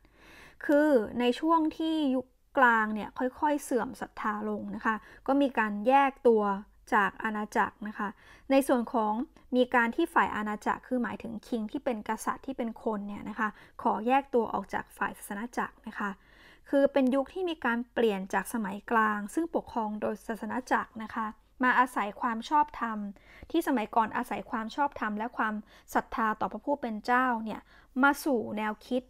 คือในช่วงที่ยุคกลางเนี่ยค่อยๆเสื่อมศรัทธาลงนะคะ ก็มีการแยกตัวจากอาณาจักรนะคะ ในส่วนของมีการที่ฝ่ายอาณาจักรคือหมายถึงคิงที่เป็นกษัตริย์ที่เป็นคนเนี่ยนะคะขอแยกตัวออกจากฝ่ายศาสนาจักรนะคะคือเป็นยุคที่มีการเปลี่ยนจากสมัยกลาง ซึ่งปกครองโดยศาสนาจักรนะคะมาอาศัยความชอบธรรม ที่สมัยก่อนอาศัยความชอบธรรมและความศรัทธาต่อพระผู้เป็นเจ้าเนี่ยมาสู่แนวคิด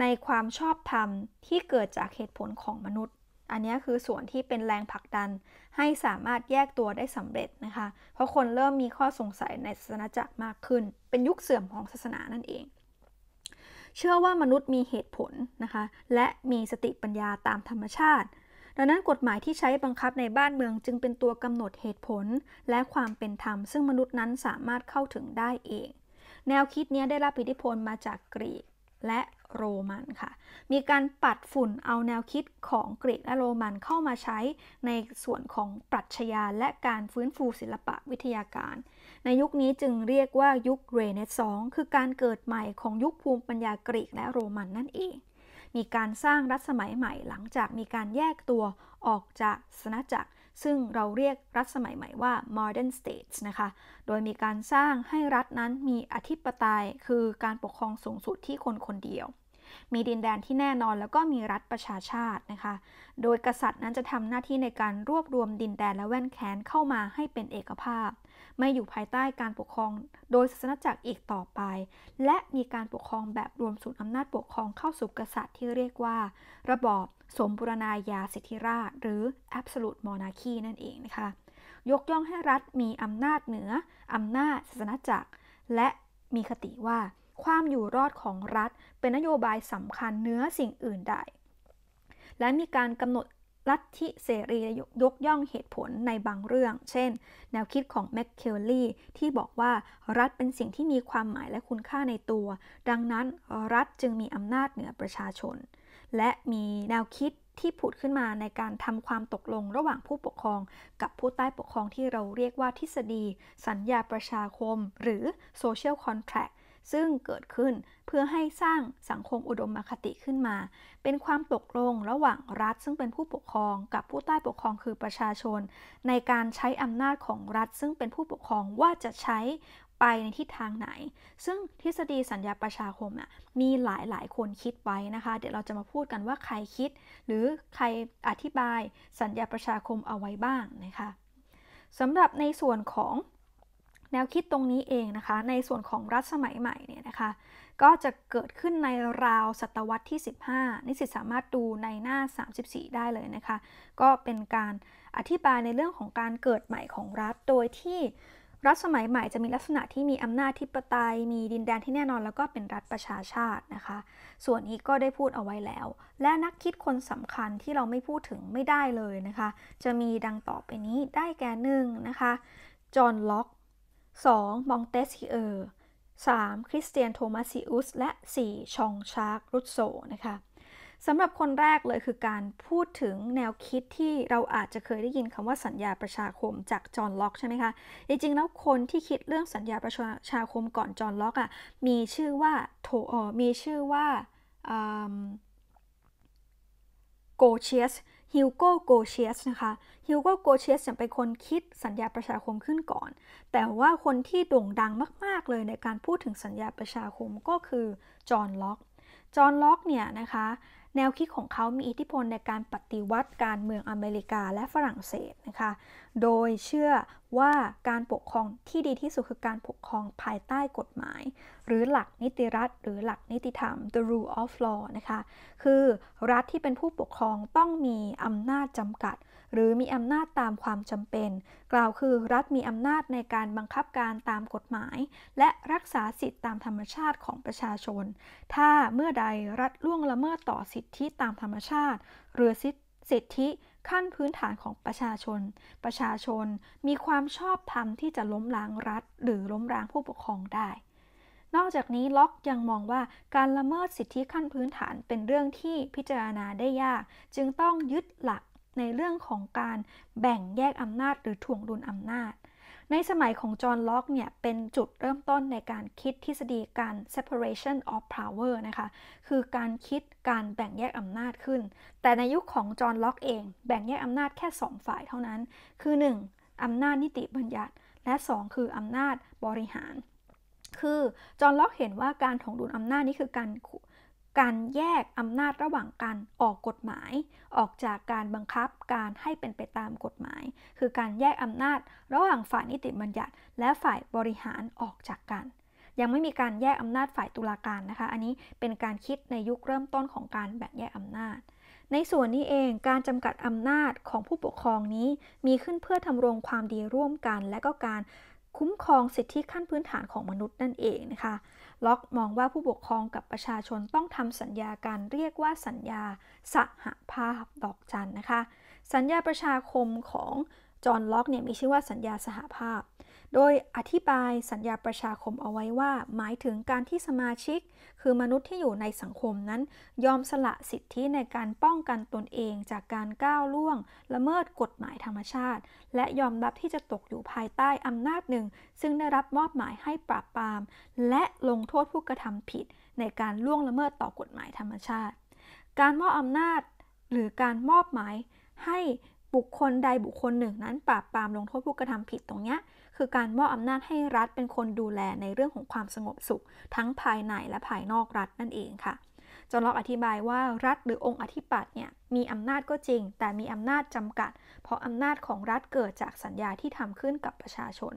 ในความชอบธรรมที่เกิดจากเหตุผลของมนุษย์อันนี้คือส่วนที่เป็นแรงผลักดันให้สามารถแยกตัวได้สำเร็จนะคะ เพราะคนเริ่มมีข้อสงสัยในศาสนาจักรมากขึ้น เป็นยุคเสื่อมของศาสนานั่นเอง เชื่อว่ามนุษย์มีเหตุผลนะคะ และมีสติปัญญาตามธรรมชาติ ดังนั้นกฎหมายที่ใช้บังคับในบ้านเมืองจึงเป็นตัวกำหนดเหตุผลและความเป็นธรรมซึ่งมนุษย์นั้นสามารถเข้าถึงได้เอง แนวคิดนี้ได้รับอิทธิพลมาจากกรีกและโรมันค่ะ มีการปัดฝุ่นเอาแนวคิดของกรีก และโรมัน เข้ามาใช้ในส่วนของปรัชญาและการฟื้นฟูศิลปะ วิทยาการ ในยุคนี้จึงเรียกว่ายุคเรเนซองคือการเกิดใหม่ของยุคภูมิปัญญากรีกและโรมันนั่นเอง มีการสร้างรัฐสมัยใหม่หลังจากมีการแยกตัวออกจากสนจักรซึ่งเราเรียกรัฐสมัยใหม่ว่า modern states นะคะ โดยมีการสร้างให้รัฐนั้นมีอธิปไตย คือการปกครองสูงสุดที่คนคนเดียวมีดินแดนที่แน่นอนแล้วก็มีรัฐประชาชาตินะคะ โดยกษัตริย์นั้นจะทำหน้าที่ในการรวบรวมดินแดนและแว่นแค้นเข้ามาให้เป็นเอกภาพ ไม่อยู่ภายใต้การปกครองโดยศาสนจักรอีกต่อไป และมีการปกครองแบบรวมศูนย์อำนาจปกครองเข้าสู่กษัตริย์ที่เรียกว่า ระบอบสมบูรณาญาสิทธิราชหรือ absolute monarchy นั่นเองนะคะยกย่องให้รัฐมีอำนาจเหนืออำนาจศาสนจักร และมีคติว่าความอยู่รอดของรัฐ เป็นนโยบายสำคัญเนื้อสิ่งอื่นใด และมีการกำหนดลัทธิเสรียกย่องเหตุผลในบางเรื่อง เช่น แนวคิดของแมคเคลลี่ที่บอกว่ารัฐเป็นสิ่งที่มีความหมายและคุณค่าในตัว ดังนั้นรัฐจึงมีอำนาจเหนือประชาชน และมีแนวคิดที่ผุดขึ้นมาในการทำความตกลงระหว่างผู้ปกครอง กับผู้ใต้ปกครองที่เราเรียกว่าทฤษฎี สัญญาประชาคม หรือ social contract ซึ่งเกิดขึ้นเพื่อให้สร้างสังคมอุดมคติขึ้นมา เป็นความตกลงระหว่างรัฐ ซึ่งเป็นผู้ปกครอง กับผู้ใต้ปกครองคือประชาชน ในการใช้อำนาจของรัฐ ซึ่งเป็นผู้ปกครองว่าจะใช้ไปในทิศทางไหน ซึ่งทฤษฎีสัญญาประชาคมนะมีหลายหลายคนคิดไว้นะคะ เดี๋ยวเราจะมาพูดกันว่าใครคิด หรือใครอธิบายสัญญาประชาคมเอาไว้บ้างนะคะสำหรับในส่วนของแนวคิดตรงนี้เองนะคะ ในส่วนของรัฐสมัยใหม่เนี่ยนะคะ ก็จะเกิดขึ้นในราวศตวรรษที่ 15 นิสิตสามารถดูในหน้า 34 ได้เลยนะคะ ก็เป็นการอธิบายในเรื่องของการเกิดใหม่ของรัฐโดยที่รัฐสมัยใหม่จะมีลักษณะที่มีอำนาจทิปไตย มีดินแดนที่แน่นอนแล้วก็เป็นรัฐประชาชาตินะคะ ส่วนนี้ก็ได้พูดเอาไว้แล้ว และนักคิดคนสำคัญที่เราไม่พูดถึงไม่ได้เลยนะคะ จะมีดังต่อไปนี้ได้แก่หนึ่งนะคะจอห์นล็อก 2. มองเตสคิเออร์ 3. คริสเตียน โทมัสซิอุส และ 4. ชองชาร์กรุตโซ นะคะ สำหรับคนแรกเลยคือการพูดถึงแนวคิดที่เราอาจจะเคยได้ยินคำว่าสัญญาประชาคมจากจอห์นล็อกใช่ไหมคะ จริงๆแล้วคนที่คิดเรื่องสัญญาประชาคมก่อนจอห์นล็อกอ่ะ มีชื่อว่าโทมีชื่อว่าโกเชียสฮิวโก โกเชส นะคะ ฮิวโก โกเชยสเป็นคนคิดสัญญาประชาคมขึ้นก่อน แต่ว่าคนที่โด่งดังมาก ๆ เลยในการพูดถึงสัญญาประชาคมก็คือ จอห์น ล็อก จอห์น ล็อก เนี่ยนะคะ แนวคิดของเขามีอิทธิพลในการปฏิวัติการเมืองอเมริกาและฝรั่งเศสนะคะ โดยเชื่อว่าการปกครองที่ดีที่สุดคือการปกครองภายใต้กฎหมาย หรือหลักนิติรัฐ หรือหลักนิติธรรม the rule of law นะคะคือรัฐที่เป็นผู้ปกครองต้องมีอำนาจจำกัด หรือมีอำนาจตามความจำเป็น กล่าวคือรัฐมีอำนาจในการบังคับการตามกฎหมาย และรักษาสิทธิตามธรรมชาติของประชาชน ถ้าเมื่อใดรัฐล่วงละเมิดต่อสิทธิตามธรรมชาติ หรือสิทธิขั้นพื้นฐานของประชาชน ประชาชนมีความชอบธรรมที่จะล้มล้างรัฐ หรือล้มล้างผู้ปกครองได้ นอกจากนี้ล็อกยังมองว่าการละเมิดสิทธิขั้นพื้นฐานเป็นเรื่องที่พิจารณาได้ยาก จึงต้องยึดหลักในเรื่องของการแบ่งแยกอำนาจหรือถ่วงดุลอำนาจในสมัยของจอห์น ล็อก เนี่ย เป็นจุดเริ่มต้นในการคิดทฤษฎีการ separation of power นะคะ คือการคิดการแบ่งแยกอำนาจขึ้น แต่ในยุคขของจอห์น ล็อก เอง แบ่งแยกอำนาจแค่ 2 ฝ่ายเท่านั้น คือ 1. อำนาจนิติบัญญัติ และ 2 คืออำนาจบริหาร คือจอห์น ล็อกเห็นว่าการถ่วงดุลอำนาจนี่คือการการแยกอำนาจระหว่างการออกกฎหมายออกจากการบังคับการให้เป็นไปตามกฎหมาย คือการแยกอำนาจ ระหว่างฝ่ายนิติบัญญัติ และฝ่ายบริหารออกจากกัน ยังไม่มีการแยกอำนาจฝ่ายตุลาการนะคะ อันนี้เป็นการคิดในยุคเริ่มต้นของการแบ่งแยกอำนาจ ในส่วนนี้เองการจำกัดอำนาจของผู้ปกครองนี้มีขึ้นเพื่อทำรงความดีร่วมกัน และก็การคุ้มครองสิทธิขั้นพื้นฐานของมนุษย์ นั่นเองนะคะล็อกมองว่าผู้ปกครองกับประชาชนต้องทำสัญญาการเรียกว่าสัญญาสหภาพดอกจันนะคะ สัญญาประชาคมของจอห์นล็อกเนี่ยมีชื่อว่าสัญญาสหภาพโดยอธิบายสัญญาประชาคมเอาไว้ว่า หมายถึงการที่สมาชิก คือมนุษย์ที่อยู่ในสังคมนั้น ยอมสละสิทธิในการป้องกันตนเองจากการก้าวล่วงละเมิดกฎหมายธรรมชาติ และยอมรับที่จะตกอยู่ภายใต้อำนาจหนึ่ง ซึ่งได้รับมอบหมายให้ปราบปราม และลงโทษผู้กระทำผิดในการล่วงละเมิดต่อกฎหมายธรรมชาติ การมอบอำนาจหรือการมอบหมายให้บุคคลใดบุคคลหนึ่งนั้น ปราบปรามลงโทษผู้กระทำผิดตรงเนี้ยคือการมอบอำนาจให้รัฐเป็นคนดูแลในเรื่องของความสงบสุข ทั้งภายในและภายนอกรัฐนั่นเองค่ะจอล็อกอธิบายว่ารัฐหรือองค์อธิปัตย์เนี่ย มีอำนาจก็จริง แต่มีอำนาจจำกัด เพราะอำนาจของรัฐเกิดจากสัญญาที่ทำขึ้นกับประชาชน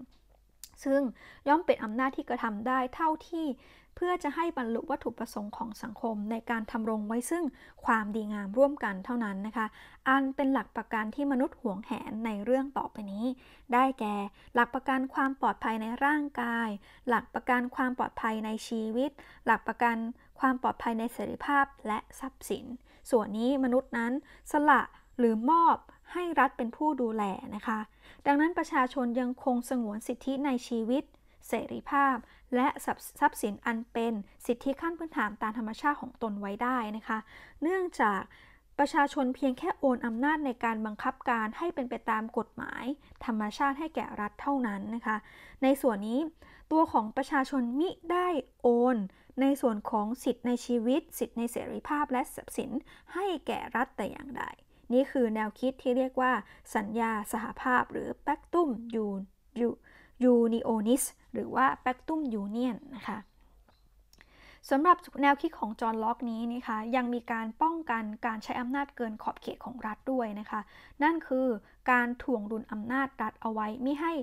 ซึ่งย่อมเป็นอำนาจที่กระทำได้เท่าที่ เพื่อจะให้บรรลุวัตถุประสงค์ของสังคมในการทำรงไว้ซึ่งความดีงามร่วมกันเท่านั้นนะคะ อันเป็นหลักประกันที่มนุษย์หวงแหนในเรื่องต่อไปนี้ ได้แก่ หลักประกันความปลอดภัยในร่างกาย หลักประกันความปลอดภัยในชีวิต หลักประกันความปลอดภัยในเสรีภาพและทรัพย์สิน ส่วนนี้มนุษย์นั้น สละหรือมอบให้รัฐเป็นผู้ดูแลนะคะ ดังนั้นประชาชนยังคงสงวนสิทธิในชีวิต เสรีภาพ และทรัพย์สินอันเป็นสิทธิขั้นพื้นฐานตามธรรมชาติของตนไว้ได้นะคะ เนื่องจากประชาชนเพียงแค่โอนอำนาจในการบังคับการให้เป็นไปตามกฎหมาย ธรรมชาติให้แก่รัฐเท่านั้นนะคะ ในส่วนนี้ตัวของประชาชนมิได้โอนในส่วนของสิทธิในชีวิต สิทธิในเสรีภาพ และทรัพย์สินให้แก่รัฐแต่อย่างใดนี่คือแนวคิดที่เรียกว่าสัญญาสหภาพหรือ Pactum Unionis หรือว่า Pactum Union นะคะสำหรับแนวคิดของจอห์นล็อกนี้นะคะยังมีการป้องกันการใช้อำนาจเกินขอบเขตของรัฐด้วยนะคะนั่นคือการถ่วงดุลอำนาจรัฐเอาไว้ไม่ให้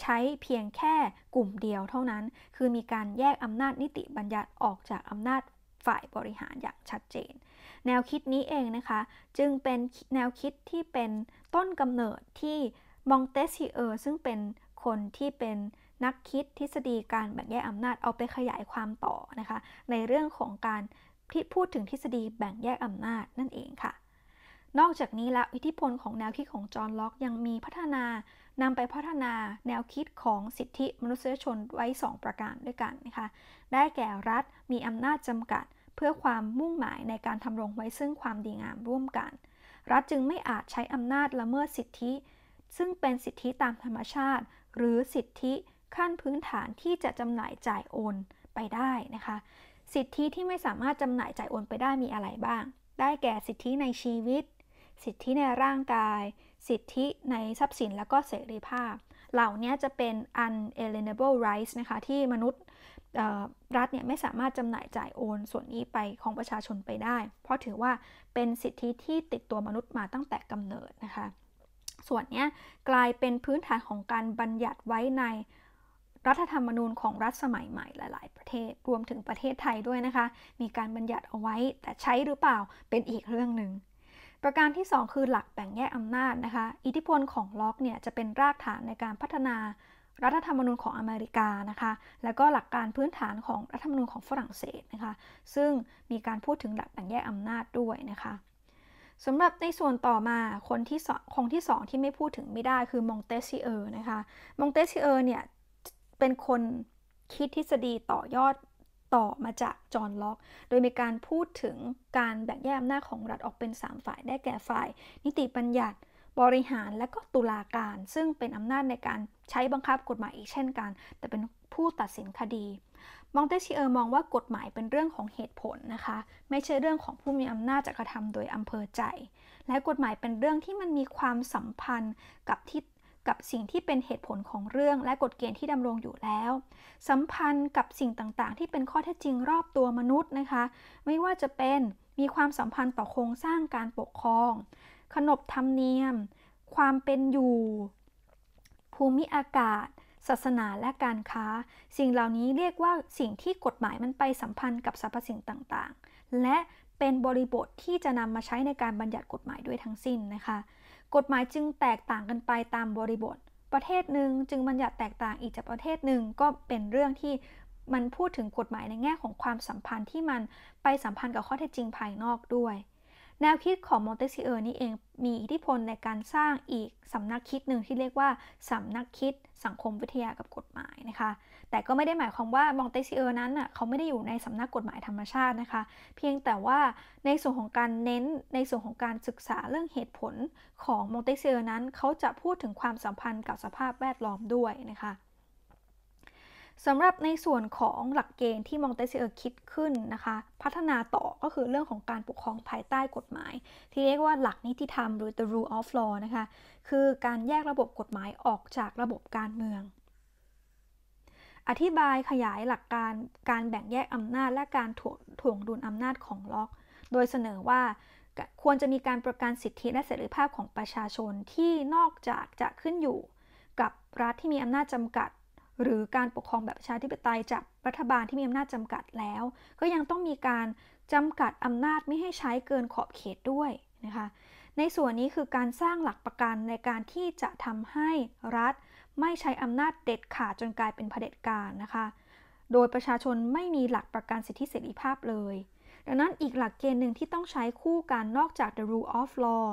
ใช้เพียงแค่กลุ่มเดียวเท่านั้น คือมีการแยกอำนาจนิติบัญญัติออกจากอำนาจฝ่ายบริหารอย่างชัดเจนแนวคิดนี้เองนะคะ จึงเป็นแนวคิดที่เป็นต้นกำเนิดที่มองเตซิเออร์ซึ่งเป็นคนที่เป็นนักคิดทฤษฎีการแบ่งแยกอำนาจ เอาไปขยายความต่อนะคะ ในเรื่องของการที่พูดถึงทฤษฎีแบ่งแยกอำนาจนั่นเองค่ะ นอกจากนี้แล้วอิทธิพลของแนวคิดของจอห์นล็อก ยังมีพัฒนานำไปพัฒนาแนวคิดของสิทธิมนุษยชนไว้ 2 ประการด้วยกันนะคะได้แก่รัฐมีอำนาจจำกัดเพื่อความมุ่งหมายในการทำรงไว้ซึ่งความดีงามร่วมกัน รัฐจึงไม่อาจใช้อำนาจละเมิดสิทธิ ซึ่งเป็นสิทธิตามธรรมชาติ หรือสิทธิขั้นพื้นฐานที่จะจำหน่ายจ่ายโอนไปได้นะคะ สิทธิที่ไม่สามารถจำหน่ายจ่ายโอนไปได้มีอะไรบ้าง ได้แก่สิทธิในชีวิต สิทธิในร่างกาย สิทธิในทรัพย์สินและก็เสรีภาพ เหล่านี้จะเป็น unalienable rights นะคะที่มนุษย์รัฐเนี่ยไม่สามารถจำหน่ายจ่ายโอนส่วนนี้ไปของประชาชนไปได้ เพราะถือว่าเป็นสิทธิที่ติดตัวมนุษย์มาตั้งแต่กำเนิดนะคะ ส่วนนี้กลายเป็นพื้นฐานของการบัญญัติไว้ใน รัฐธรรมนูญของรัฐสมัยใหม่หลาย ๆ ประเทศรวมถึงประเทศไทยด้วยนะคะ มีการบัญญัติเอาไว้แต่ใช้หรือเปล่าเป็นอีกเรื่องหนึ่งประการที่ 2 คือหลักแบ่งแยกอำนาจนะคะอิทธิพลของล็อกเนี่ยจะเป็นรากฐานในการพัฒนารัฐธรรมนูญของอเมริกานะคะ แล้วก็หลักการพื้นฐานของรัฐธรรมนูญของฝรั่งเศสนะคะ ซึ่งมีการพูดถึงหลักแบ่งแยกอำนาจด้วยนะคะ สำหรับในส่วนต่อมา คนที่สองคงที่สองที่ไม่พูดถึงไม่ได้คือมงเตซิเออร์นะคะ มงเตซิเออร์เนี่ย เป็นคนคิดทฤษฎีต่อยอดต่อมาจากจอห์นล็อก โดยมีการพูดถึงการแบ่งแยกอำนาจของรัฐออกเป็น 3 ฝ่าย ได้แก่ฝ่าย นิติบัญญัติบริหารและก็ตุลาการซึ่งเป็นอำนาจในการใช้บังคับกฎหมายอีกเช่นกัน แต่เป็นผู้ตัดสินคดี มองเตชิเออร์มองว่ากฎหมายเป็นเรื่องของเหตุผลนะคะ ไม่ใช่เรื่องของผู้มีอำนาจจะกระทำโดยอำเภอใจ และกฎหมายเป็นเรื่องที่มันมีความสัมพันธ์กับที่กับสิ่งที่เป็นเหตุผลของเรื่องและกฎเกณฑ์ที่ดำรงอยู่แล้ว สัมพันธ์กับสิ่งต่าง ๆ ที่เป็นข้อเท็จจริงรอบตัวมนุษย์นะคะ ไม่ว่าจะเป็นมีความสัมพันธ์ต่อโครงสร้างการปกครองขนบธรรมเนียม ความเป็นอยู่ ภูมิอากาศ ศาสนาและการค้า สิ่งเหล่านี้เรียกว่าสิ่งที่กฎหมายมันไปสัมพันธ์กับสรรพสิ่งต่างๆ และเป็นบริบทที่จะนำมาใช้ในการบัญญัติกฎหมายด้วยทั้งสิ้นนะคะ กฎหมายจึงแตกต่างกันไปตามบริบท ประเทศหนึ่ง จึงบัญญัติแตกต่างอีกจากประเทศหนึ่งก็เป็นเรื่องที่มันพูดถึงกฎหมายในแง่ของความสัมพันธ์ที่มันไปสัมพันธ์กับข้อเท็จจริงภายนอกด้วยแนวคิดของมอนเตซิเออร์นี่เองมีอิทธิพล ในการสร้างอีกสำนักคิดหนึ่งที่เรียกว่าสำนักคิดสังคมวิทยากับกฎหมายนะคะ แต่ก็ไม่ได้หมายความว่ามอนเตซิเออร์นั้นอ่ะเขาไม่ได้อยู่ในสำนักกฎหมายธรรมชาตินะคะ เพียงแต่ว่าในส่วนของการเน้นในส่วนของการศึกษาเรื่องเหตุผลของมอนเตซิเออร์นั้น เขาจะพูดถึงความสัมพันธ์กับสภาพแวดล้อมด้วยนะคะสำหรับในส่วนของหลักเกณฑ์ที่มองเตเซอร์คิดขึ้นนะคะ พัฒนาต่อก็คือเรื่องของการปกครองภายใต้กฎหมาย ที่เรียกว่าหลักนิติธรรมหรือ the rule of law นะคะ คือการแยกระบบกฎหมายออกจากระบบการเมือง อธิบายขยายหลักการการแบ่งแยกอำนาจและการถ่ถวงดุลอำนาจของล็อก โดยเสนอว่าควรจะมีการประกันสิทธิและเสรีภาพของประชาชนที่นอกจากจะขึ้นอยู่ กับรัฐที่มีอำนาจจำกัดหรือการปกครองแบบประชาธิปไตยจากรัฐบาลที่มีอำนาจจำกัดแล้วก็ยังต้องมีการจำกัดอำนาจไม่ให้ใช้เกินขอบเขตด้วยนะคะ ในส่วนนี้คือการสร้างหลักประกันในการที่จะทำให้รัฐไม่ใช้อำนาจเด็ดขาดจนกลายเป็นเผด็จการนะคะ โดยประชาชนไม่มีหลักประกันสิทธิเสรีภาพเลย ดังนั้นอีกหลักเกณฑ์หนึ่งที่ต้องใช้คู่กันนอกจาก the rule of law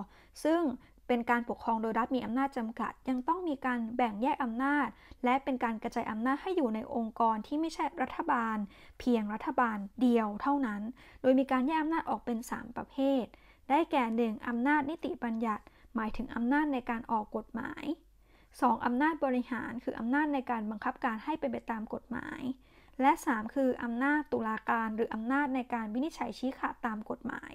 ซึ่งเป็นการปกครองโดยรัฐมีอำนาจจำกัดยังต้องมีการแบ่งแยกอำนาจ และเป็นการกระจายอำนาจให้อยู่ในองค์กรที่ไม่ใช่รัฐบาล เพียงรัฐบาลเดียวเท่านั้น โดยมีการแยกอำนาจออกเป็น 3 ประเภท ได้แก่หนึ่งอำนาจนิติบัญญัติ หมายถึงอำนาจในการออกกฎหมาย 2. อำนาจบริหารคืออำนาจในการบังคับการให้ไปไปตามกฎหมาย และ3คืออำนาจตุลาการหรืออำนาจในการวินิจฉัยชี้ขาดตามกฎหมาย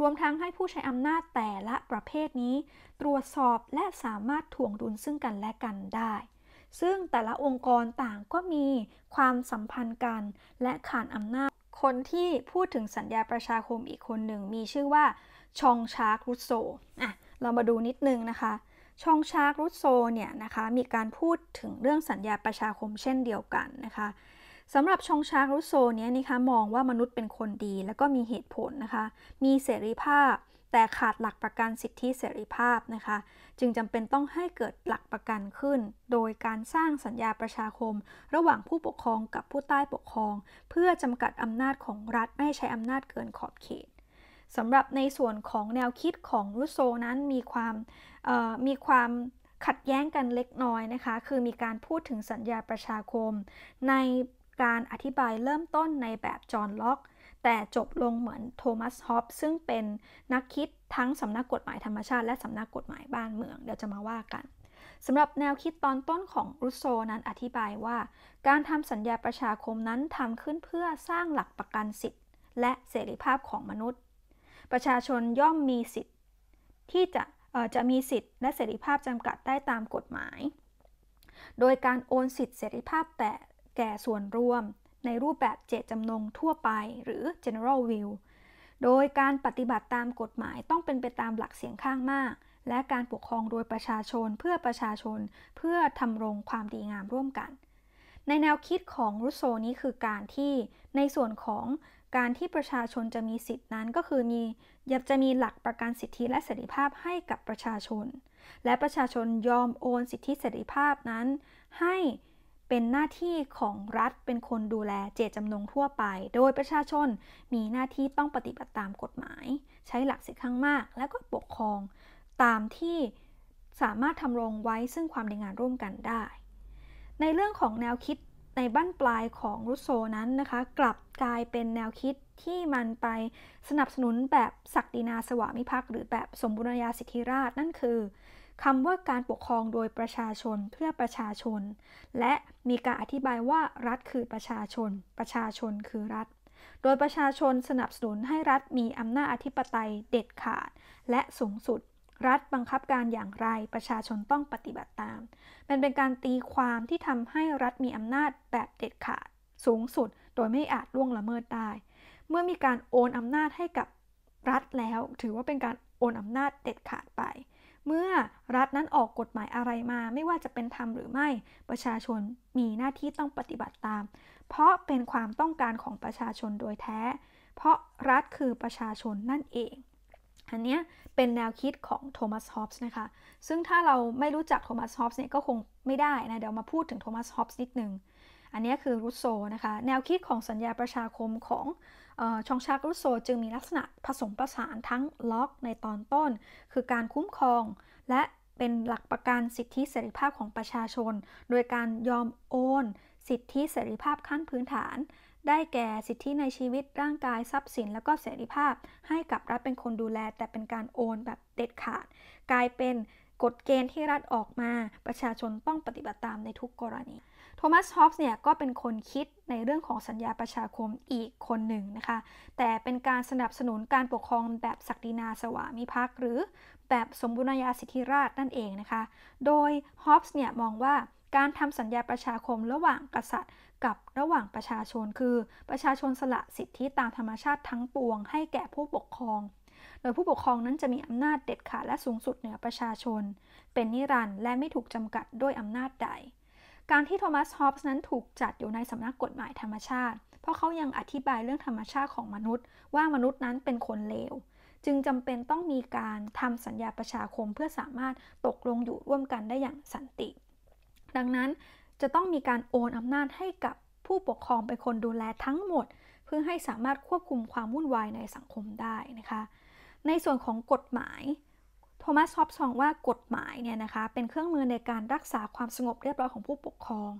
รวมทั้งให้ผู้ใช้อำนาจแต่ละประเภทนี้ตรวจสอบและสามารถถ่วงดุลซึ่งกันและกันได้ ซึ่งแต่ละองค์กรต่างก็มีความสัมพันธ์กันและขานอำนาจ คนที่พูดถึงสัญญาประชาคมอีกคนหนึ่ง มีชื่อว่า ชองชาร์รุโซอ่ะเรามาดูนิดนึงนะคะ ชองชาร์รุโซเนี่ยนะคะ มีการพูดถึงเรื่องสัญญาประชาคมเช่นเดียวกันนะคะสำหรับชองชารุโซเนี่ยนะคะมองว่ามนุษย์เป็นคนดีแล้วก็มีเหตุผลนะคะมีเสรีภาพแต่ขาดหลักประกันสิทธิเสรีภาพนะคะจึงจำเป็นต้องให้เกิดหลักประกันขึ้น โดยการสร้างสัญญาประชาคม ระหว่างผู้ปกครองกับผู้ใต้ปกครอง เพื่อจำกัดอำนาจของรัฐไม่ใใช้อำนาจเกินขอบเขตสำหรับในส่วนของแนวคิดของรุโซนั้นมีความมีความขัดแย้งกันเล็กน้อยนะคะคือมีการพูดถึงสัญญาประชาคมในการอธิบายเริ่มต้นในแบบจอห์นล็อก แต่จบลงเหมือนโทมัสฮอปซึ่งเป็นนักคิดทั้งสำนักกฎหมายธรรมชาติและสำนักกฎหมายบ้านเมือง เดี๋ยวจะมาว่ากันสำหรับแนวคิดตอนต้นของรูโซนั้นอธิบายว่า การทำสัญญาประชาคมนั้นทำขึ้นเพื่อสร้างหลักประกันสิทธิและเสรีภาพของมนุษย์ ประชาชนย่อมมีสิทธิ์ที่จะจะมีสิทธิและเสรีภาพจำกัดได้ตามกฎหมาย โดยการโอนสิทธิเสรีภาพแต่แก่ส่วนรวมในรูปแบบเจตจำนงทั่วไปหรือ general v i e w โดยการปฏิบัติตามกฎหมายต้องเป็นไปตามหลักเสียงข้างมาก และการปกครองโดยประชาชนเพื่อประชาชนเพื่อทำรงความดีงามร่วมกัน ในแนวคิดของรุโซนี้คือการที่ในส่วนของการที่ประชาชนจะมีสิทธินั้นก็คือมีอยากจะมีหลักประกันสิทธิและเสรีภาพให้กับประชาชน และประชาชนยอมโอนสิทธิเสรีภาพนั้นให้เป็นหน้าที่ของรัฐเป็นคนดูแลเจตจำนงทั่วไป โดยประชาชนมีหน้าที่ต้องปฏิบัติตามกฎหมาย ใช้หลักสิทธิข้างมาก และก็ปกครองตามที่สามารถทำรงไว้ซึ่งความในงานร่วมกันได้ ในเรื่องของแนวคิดในบั้นปลายของรุสโซนั้นนะคะ กลับกลายเป็นแนวคิดที่มันไปสนับสนุนแบบศักดินาสวามิภักดิ์หรือแบบสมบูรณาญาสิทธิราชนั่นคือคำว่าการปกครองโดยประชาชนเพื่อประชาชน และมีการอธิบายว่ารัฐคือประชาชน ประชาชนคือรัฐ โดยประชาชนสนับสนุนให้รัฐมีอำนาจอธิปไตยเด็ดขาด และสูงสุด รัฐบังคับการอย่างไรประชาชนต้องปฏิบัติตาม มันเป็นการตีความที่ทำให้รัฐมีอำนาจแบบเด็ดขาด สูงสุดโดยไม่อาจล่วงละเมิดได้เมื่อมีการโอนอำนาจให้กับรัฐแล้ว ถือว่าเป็นการโอนอำนาจเด็ดขาดไปเมื่อรัฐนั้นออกกฎหมายอะไรมาไม่ว่าจะเป็นธรรมหรือไม่ประชาชนมีหน้าที่ต้องปฏิบัติตาม เพราะเป็นความต้องการของประชาชนโดยแท้ เพราะรัฐคือประชาชนนั่นเอง อันนี้เป็นแนวคิดของโทมัสฮอปส์นะคะซึ่งถ้าเราไม่รู้จักโทมัสฮอปส์เนี่ยก็คงไม่ได้นะเดี๋ยวมาพูดถึงโทมัสฮอปส์นิดนึงอันนี้คือรูโซนะคะแนวคิดของสัญญาประชาคมของชองชากรุโซจึงมีลักษณะผสมผสานทั้งล็อกในตอนต้น คือการคุ้มครอง และเป็นหลักประกันสิทธิเสรีภาพของประชาชน โดยการยอมโอน สิทธิเสรีภาพขั้นพื้นฐาน ได้แก่สิทธิในชีวิตร่างกายทรัพย์สินและก็เสรีภาพให้กับรัฐเป็นคนดูแล แต่เป็นการโอนแบบเด็ดขาดกลายเป็นกฎเกณฑ์ที่รัฐออกมาประชาชนต้องปฏิบัติตามในทุกกรณีโทมัส ฮอปส์ เนี่ย ก็เป็นคนคิดในเรื่องของสัญญาประชาคมอีกคนหนึ่งนะคะ แต่เป็นการสนับสนุนการปกครองแบบศักดินาสวามิภักดิ์หรือแบบสมบูรณาญาสิทธิราชนั่นเองนะคะ โดยฮอปส์ เนี่ยมองว่าการทำสัญญาประชาคมระหว่างกษัตริย์กับระหว่างประชาชนคือประชาชนสละสิทธิตามธรรมชาติทั้งปวงให้แก่ผู้ปกครอง โดยผู้ปกครองนั้นจะมีอำนาจเด็ดขาดและสูงสุดเหนือประชาชน เป็นนิรันดร์และไม่ถูกจำกัดด้วยอำนาจใดการที่โทมัสฮอปส์นั้นถูกจัดอยู่ในสำนักกฎหมายธรรมชาติ เพราะเขายังอธิบายเรื่องธรรมชาติของมนุษย์ ว่ามนุษย์นั้นเป็นคนเลว จึงจำเป็นต้องมีการทำสัญญาประชาคมเพื่อสามารถตกลงอยู่ร่วมกันได้อย่างสันติ ดังนั้นจะต้องมีการโอนอำนาจให้กับผู้ปกครองเป็นคนดูแลทั้งหมด เพื่อให้สามารถควบคุมความวุ่นวายในสังคมได้นะคะ ในส่วนของกฎหมายทมัสชอบสองว่ากฎหมายเนี่ยนะคะเป็นเครื่องมือในการรักษาความสงบเรียบร้อยของผู้ปกครอง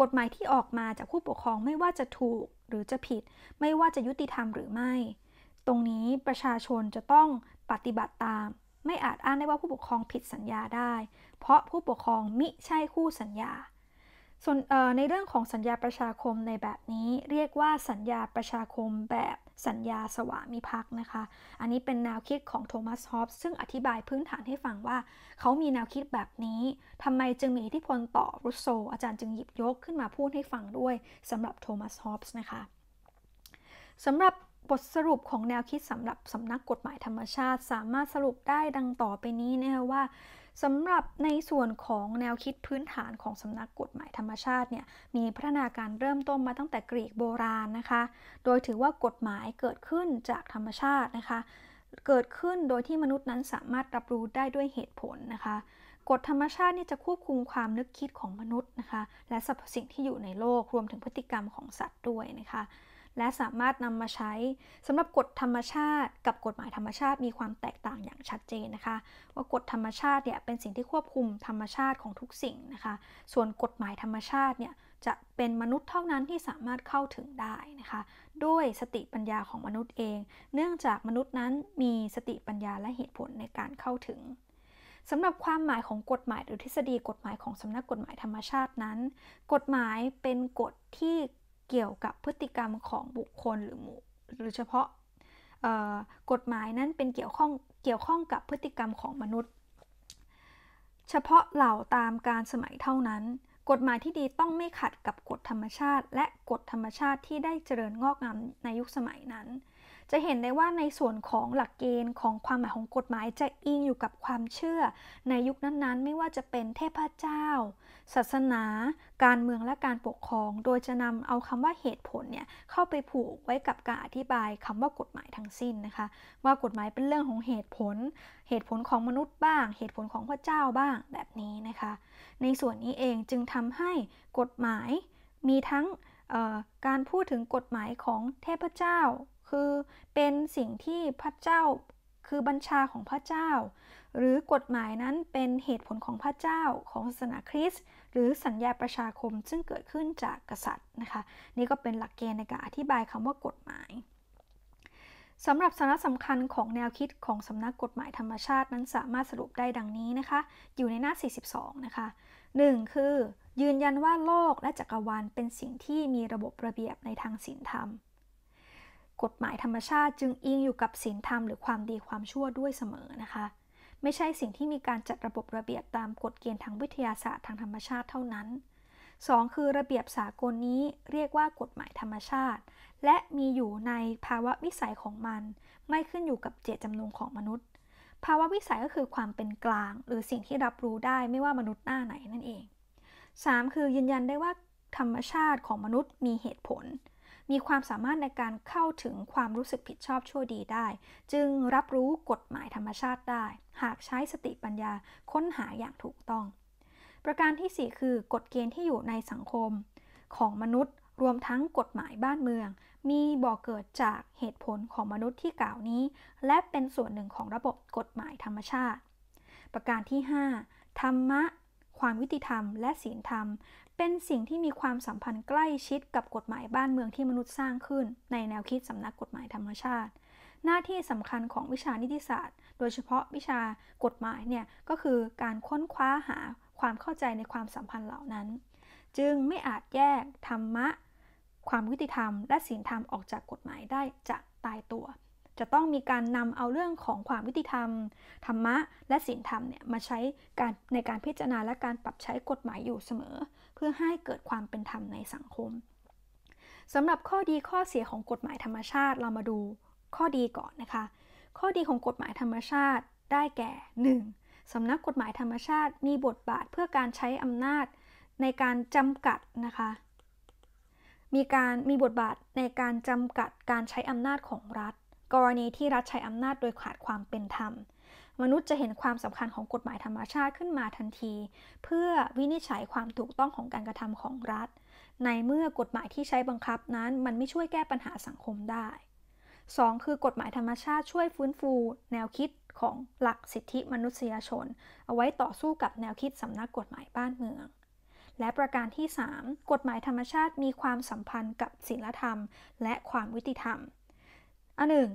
กฎหมายที่ออกมาจากผู้ปกครองไม่ว่าจะถูกหรือจะผิด ไม่ว่าจะยุติธรรมหรือไม่ ตรงนี้ประชาชนจะต้องปฏิบัติตาม ไม่อาจอ้างได้ว่าผู้ปกครองผิดสัญญาได้ เพราะผู้ปกครองมิใช่คู่สัญญาส่วนในเรื่องของสัญญาประชาคมในแบบนี้เรียกว่าสัญญาประชาคมแบบสัญญาสวามิภักดิ์นะคะ อันนี้เป็นแนวคิดของโทมัส ฮอปส์ ซึ่งอธิบายพื้นฐานให้ฟังว่า เขามีแนวคิดแบบนี้ ทำไมจึงมีอิทธิพลต่อรุสโซ อาจารย์จึงหยิบยกขึ้นมาพูดให้ฟังด้วยสำหรับโทมัส ฮอปส์นะคะสำหรับบทสรุปของแนวคิดสำหรับสำนักกฎหมายธรรมชาติ สามารถสรุปได้ดังต่อไปนี้นะคะว่าสำหรับในส่วนของแนวคิดพื้นฐานของสำนัก กฎหมายธรรมชาติเนี่ยมีพัฒนาการเริ่มต้นมาตั้งแต่กรีกโบราณนะคะ โดยถือว่ากฎหมายเกิดขึ้นจากธรรมชาตินะคะ เกิดขึ้นโดยที่มนุษย์นั้นสามารถรับรู้ได้ด้วยเหตุผลนะคะ กฎธรรมชาตินี่จะควบคุมความนึกคิดของมนุษย์นะคะ และสรรพสิ่งที่อยู่ในโลกรวมถึงพฤติกรรมของสัตว์ด้วยนะคะและสามารถนำมาใช้สำหรับกฎธรรมชาติกับกฎหมายธรรมชาติ มีความแตกต่างอย่างชัดเจนนะคะว่ากฎธรรมชาติเนี่ยเป็นสิ่งที่ควบคุมธรรมชาติของทุกสิ่งนะคะส่วนกฎหมายธรรมชาติเนี่ยจะเป็นมนุษย์เท่านั้นที่สามารถเข้าถึงได้นะคะด้วยสติปัญญาของมนุษย์เอง เนื่องจากมนุษย์นั้นมีสติปัญญาและเหตุผลในการเข้าถึงสำหรับความหมายของกฎหมาย หรือทฤษฎีกฎหมายของสำนักกฎหมายธรรมชาตินั้น กฎหมายเป็นกฎที่เกี่ยวกับพฤติกรรมของบุคคลหรือหมู่หรือเฉพาะกฎหมายนั้นเป็นเกี่ยวข้องเกี่ยวข้องกับพฤติกรรมของมนุษย์ เฉพาะเหล่าตามการสมัยเท่านั้น กฎหมายที่ดีต้องไม่ขัดกับกฎธรรมชาติ และกฎธรรมชาติที่ได้เจริญงอกงามในยุคสมัยนั้นจะเห็นได้ว่าในส่วนของหลักเกณฑ์ของความหมายของกฎหมายจะอิงอยู่กับความเชื่อ ในยุคนั้นๆ ไม่ว่าจะเป็นเทพเจ้า ศาสนา การเมืองและการปกครอง โดยจะนำเอาคำว่าเหตุผลเนี่ยเข้าไปผูกไว้กับการอธิบายคำว่ากฎหมายทั้งสิ้นนะคะว่ากฎหมายเป็นเรื่องของเหตุผล เหตุผลของมนุษย์บ้าง เหตุผลของพระเจ้าบ้างแบบนี้นะคะในส่วนนี้เองจึงทำให้กฎหมายมีทั้งการพูดถึงกฎหมายของเทพเจ้าคือเป็นสิ่งที่พระเจ้าคือบัญชาของพระเจ้า หรือกฎหมายนั้นเป็นเหตุผลของพระเจ้าของศาสนาคริสต์หรือสัญญาประชาคมซึ่งเกิดขึ้นจากกษัตริย์นะคะนี่ก็เป็นหลักเกณฑ์ในการอธิบายคำว่ากฎหมายสำหรับสาระสำคัญของแนวคิดของสำนักกฎหมายธรรมชาตินั้นสามารถสรุปได้ดังนี้นะคะอยู่ในหน้า42นะคะ 1. คือ ยืนยันว่าโลกและจักรวาลเป็นสิ่งที่มีระบบระเบียบในทางศีลธรรมกฎหมายธรรมชาติจึงอิงอยู่กับศีลธรรมหรือความดีความชั่วด้วยเสมอนะคะ ไม่ใช่สิ่งที่มีการจัดระบบระเบียบตามกฎเกณฑ์ทางวิทยาศาสตร์ทางธรรมชาติเท่านั้น 2. คือระเบียบสากลนี้เรียกว่ากฎหมายธรรมชาติ และมีอยู่ในภาวะวิสัยของมัน ไม่ขึ้นอยู่กับเจตจำนงของมนุษย์ ภาวะวิสัยก็คือความเป็นกลาง หรือสิ่งที่รับรู้ได้ไม่ว่ามนุษย์หน้าไหนนั่นเอง 3. คือยืนยันได้ว่าธรรมชาติของมนุษย์มีเหตุผลมีความสามารถในการเข้าถึงความรู้สึกผิดชอบชั่วดีได้ จึงรับรู้กฎหมายธรรมชาติได้ หากใช้สติปัญญาค้นหาอย่างถูกต้อง ประการที่ 4 คือ กฎเกณฑ์ที่อยู่ในสังคมของมนุษย์ รวมทั้งกฎหมายบ้านเมือง มีบ่อเกิดจากเหตุผลของมนุษย์ที่กล่าวนี้ และเป็นส่วนหนึ่งของระบบกฎหมายธรรมชาติ ประการที่5ธรรมะ ความยุติธรรม และศีลธรรมเป็นสิ่งที่มีความสัมพันธ์ใกล้ชิดกับกฎหมายบ้านเมืองที่มนุษย์สร้างขึ้น ในแนวคิดสำนักกฎหมายธรรมชาติ หน้าที่สำคัญของวิชานิติศาสตร์ โดยเฉพาะวิชากฎหมายเนี่ยก็คือการค้นคว้าหาความเข้าใจในความสัมพันธ์เหล่านั้น จึงไม่อาจแยกธรรมะ ความยุติธรรมและศีลธรรมออกจากกฎหมายได้จะตายตัว จะต้องมีการนำเอาเรื่องของความยุติธรรม ธรรมะ และศีลธรรมเนี่ยมาใช้การในการพิจารณาและการปรับใช้กฎหมายอยู่เสมอพื่อให้เกิดความเป็นธรรมในสังคม สำหรับข้อดีข้อเสียของกฎหมายธรรมชาติเรามาดูข้อดีก่อนนะคะ ข้อดีของกฎหมายธรรมชาติได้แก่ 1. สำนักกฎหมายธรรมชาติ มีบทบาทเพื่อการใช้อำนาจในการจำกัดนะคะ มีการมีบทบาทในการจำกัดการใช้อำนาจของรัฐ กรณีที่รัฐใช้อำนาจโดยขาดความเป็นธรรมมนุษย์จะเห็นความสำคัญของกฎหมายธรรมชาติขึ้นมาทันที เพื่อวินิจฉัยความถูกต้องของการกระทำของรัฐ ในเมื่อกฎหมายที่ใช้บังคับนั้น มันไม่ช่วยแก้ปัญหาสังคมได้ 2. คือกฎหมายธรรมชาติช่วยฟื้นฟูแนวคิดของหลักสิทธิมนุษยชนเอาไว้ต่อสู้กับแนวคิดสำนักกฎหมายบ้านเมือง และประการที่3กฎหมายธรรมชาติมีความสัมพันธ์กับศีลธรรมและความวิติธรรมอันหนึ่ง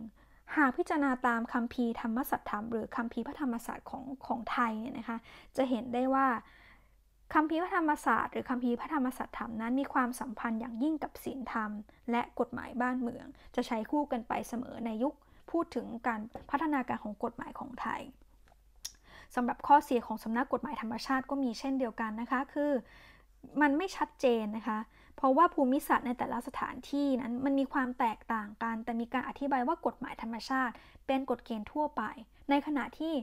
หากพิจารณาตามคำพีธรรมสัตธรรม หรือคำพีพระธรรมศาสตร์ของของไทยเนี่ยนะคะจะเห็นได้ว่าคำพีพระธรรมศาสตร์หรือคำพีพระธรรมศาสตร์ธรรมนั้นมีความสัมพันธ์อย่างยิ่งกับศีลธรรมและกฎหมายบ้านเมือง จะใช้คู่กันไปเสมอในยุคพูดถึงการพัฒนาการของกฎหมายของไทยสำหรับข้อเสียของสำนักกฎหมายธรรมชาติก็มีเช่นเดียวกันนะคะคือมันไม่ชัดเจนนะคะเพราะว่าภูมิศาสตร์ในแต่ละสถานที่นั้นมันมีความแตกต่างกัน แต่มีการอธิบายว่ากฎหมายธรรมชาติ เป็นกฎเกณฑ์ทั่วไป ในขณะที่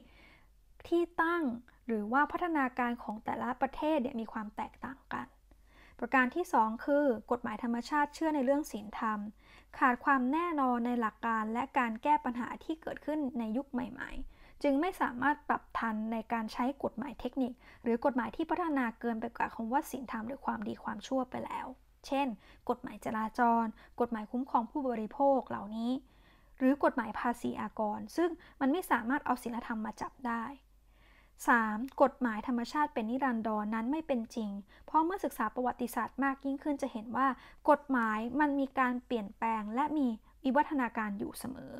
ที่ตั้งหรือว่าพัฒนาการของแต่ละประเทศเนี่ยมีความแตกต่างกัน ประการที่ 2 คือ กฎหมายธรรมชาติเชื่อในเรื่องศีลธรรม ขาดความแน่นอนในหลักการและการแก้ปัญหาที่เกิดขึ้นในยุคใหม่ๆจึงไม่สามารถปรับทันในการใช้กฎหมายเทคนิค หรือกฎหมายที่พัฒนาเกินไปกว่าคำว่าศีลธรรมหรือความดีความชั่วไปแล้ว เช่น กฎหมายจราจร กฎหมายคุ้มครองผู้บริโภคเหล่านี้ หรือกฎหมายภาษีอากร ซึ่งมันไม่สามารถเอาศีลธรรมมาจับได้ 3. กฎหมายธรรมชาติเป็นนิรันดรนนั้นไม่เป็นจริง เพราะเมื่อศึกษาประวัติศาสตร์มากยิ่งขึ้นจะเห็นว่ากฎหมายมันมีการเปลี่ยนแปลงและมีวิวัฒนาการอยู่เสมอ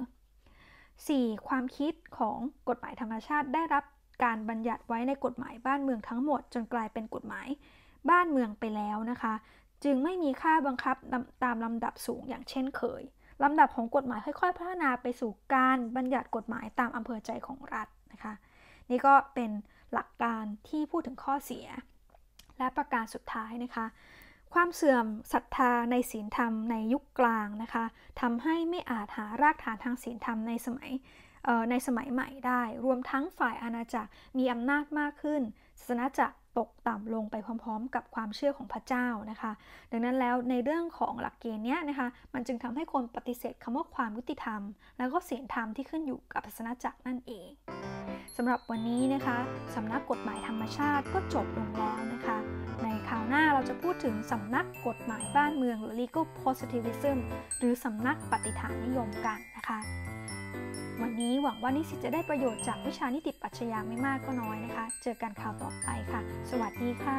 4. ความคิดของกฎหมายธรรมชาติ ได้รับการบัญญัติไว้ในกฎหมายบ้านเมืองทั้งหมด จนกลายเป็นกฎหมายบ้านเมืองไปแล้วนะคะ จึงไม่มีค่าบังคับตามลำดับสูงอย่างเช่นเคยลำดับของกฎหมายค่อยๆ พัฒนาไปสู่การบัญญัติกฎหมายตามอำเภอใจของรัฐนะคะนี่ก็เป็นหลักการที่พูดถึงข้อเสีย และประการสุดท้ายนะคะความเสื่อมศรัทธาในศีลธรรมในยุคกลางนะคะทำให้ไม่อาจหารากฐานทางศีลธรรมในสมัยในสมัยใหม่ได้ รวมทั้งฝ่ายอาณาจักรมีอำนาจมากขึ้นศาสนาจักรตกต่ำลงไปพร้อมๆ กับความเชื่อของพระเจ้านะคะ ดังนั้นแล้วในเรื่องของหลักเกณฑ์เนี้ยนะคะ มันจึงทำให้คนปฏิเสธคำว่าความยุติธรรม แล้วก็ศีลธรรมที่ขึ้นอยู่กับศาสนาจักรนั่นเองสำหรับวันนี้นะคะสำนักกฎหมายธรรมชาติก็จบลงแล้วนะคะข่าวหน้าเราจะพูดถึงสำนักกฎหมายบ้านเมืองหรือ legal positivism หรือสำนักปฏิฐานนิยมกันนะคะ วันนี้หวังว่านิสิตจะได้ประโยชน์จากวิชานิติปัชญาไม่มากก็น้อยนะคะ เจอกันข่าวต่อไปค่ะ สวัสดีค่ะ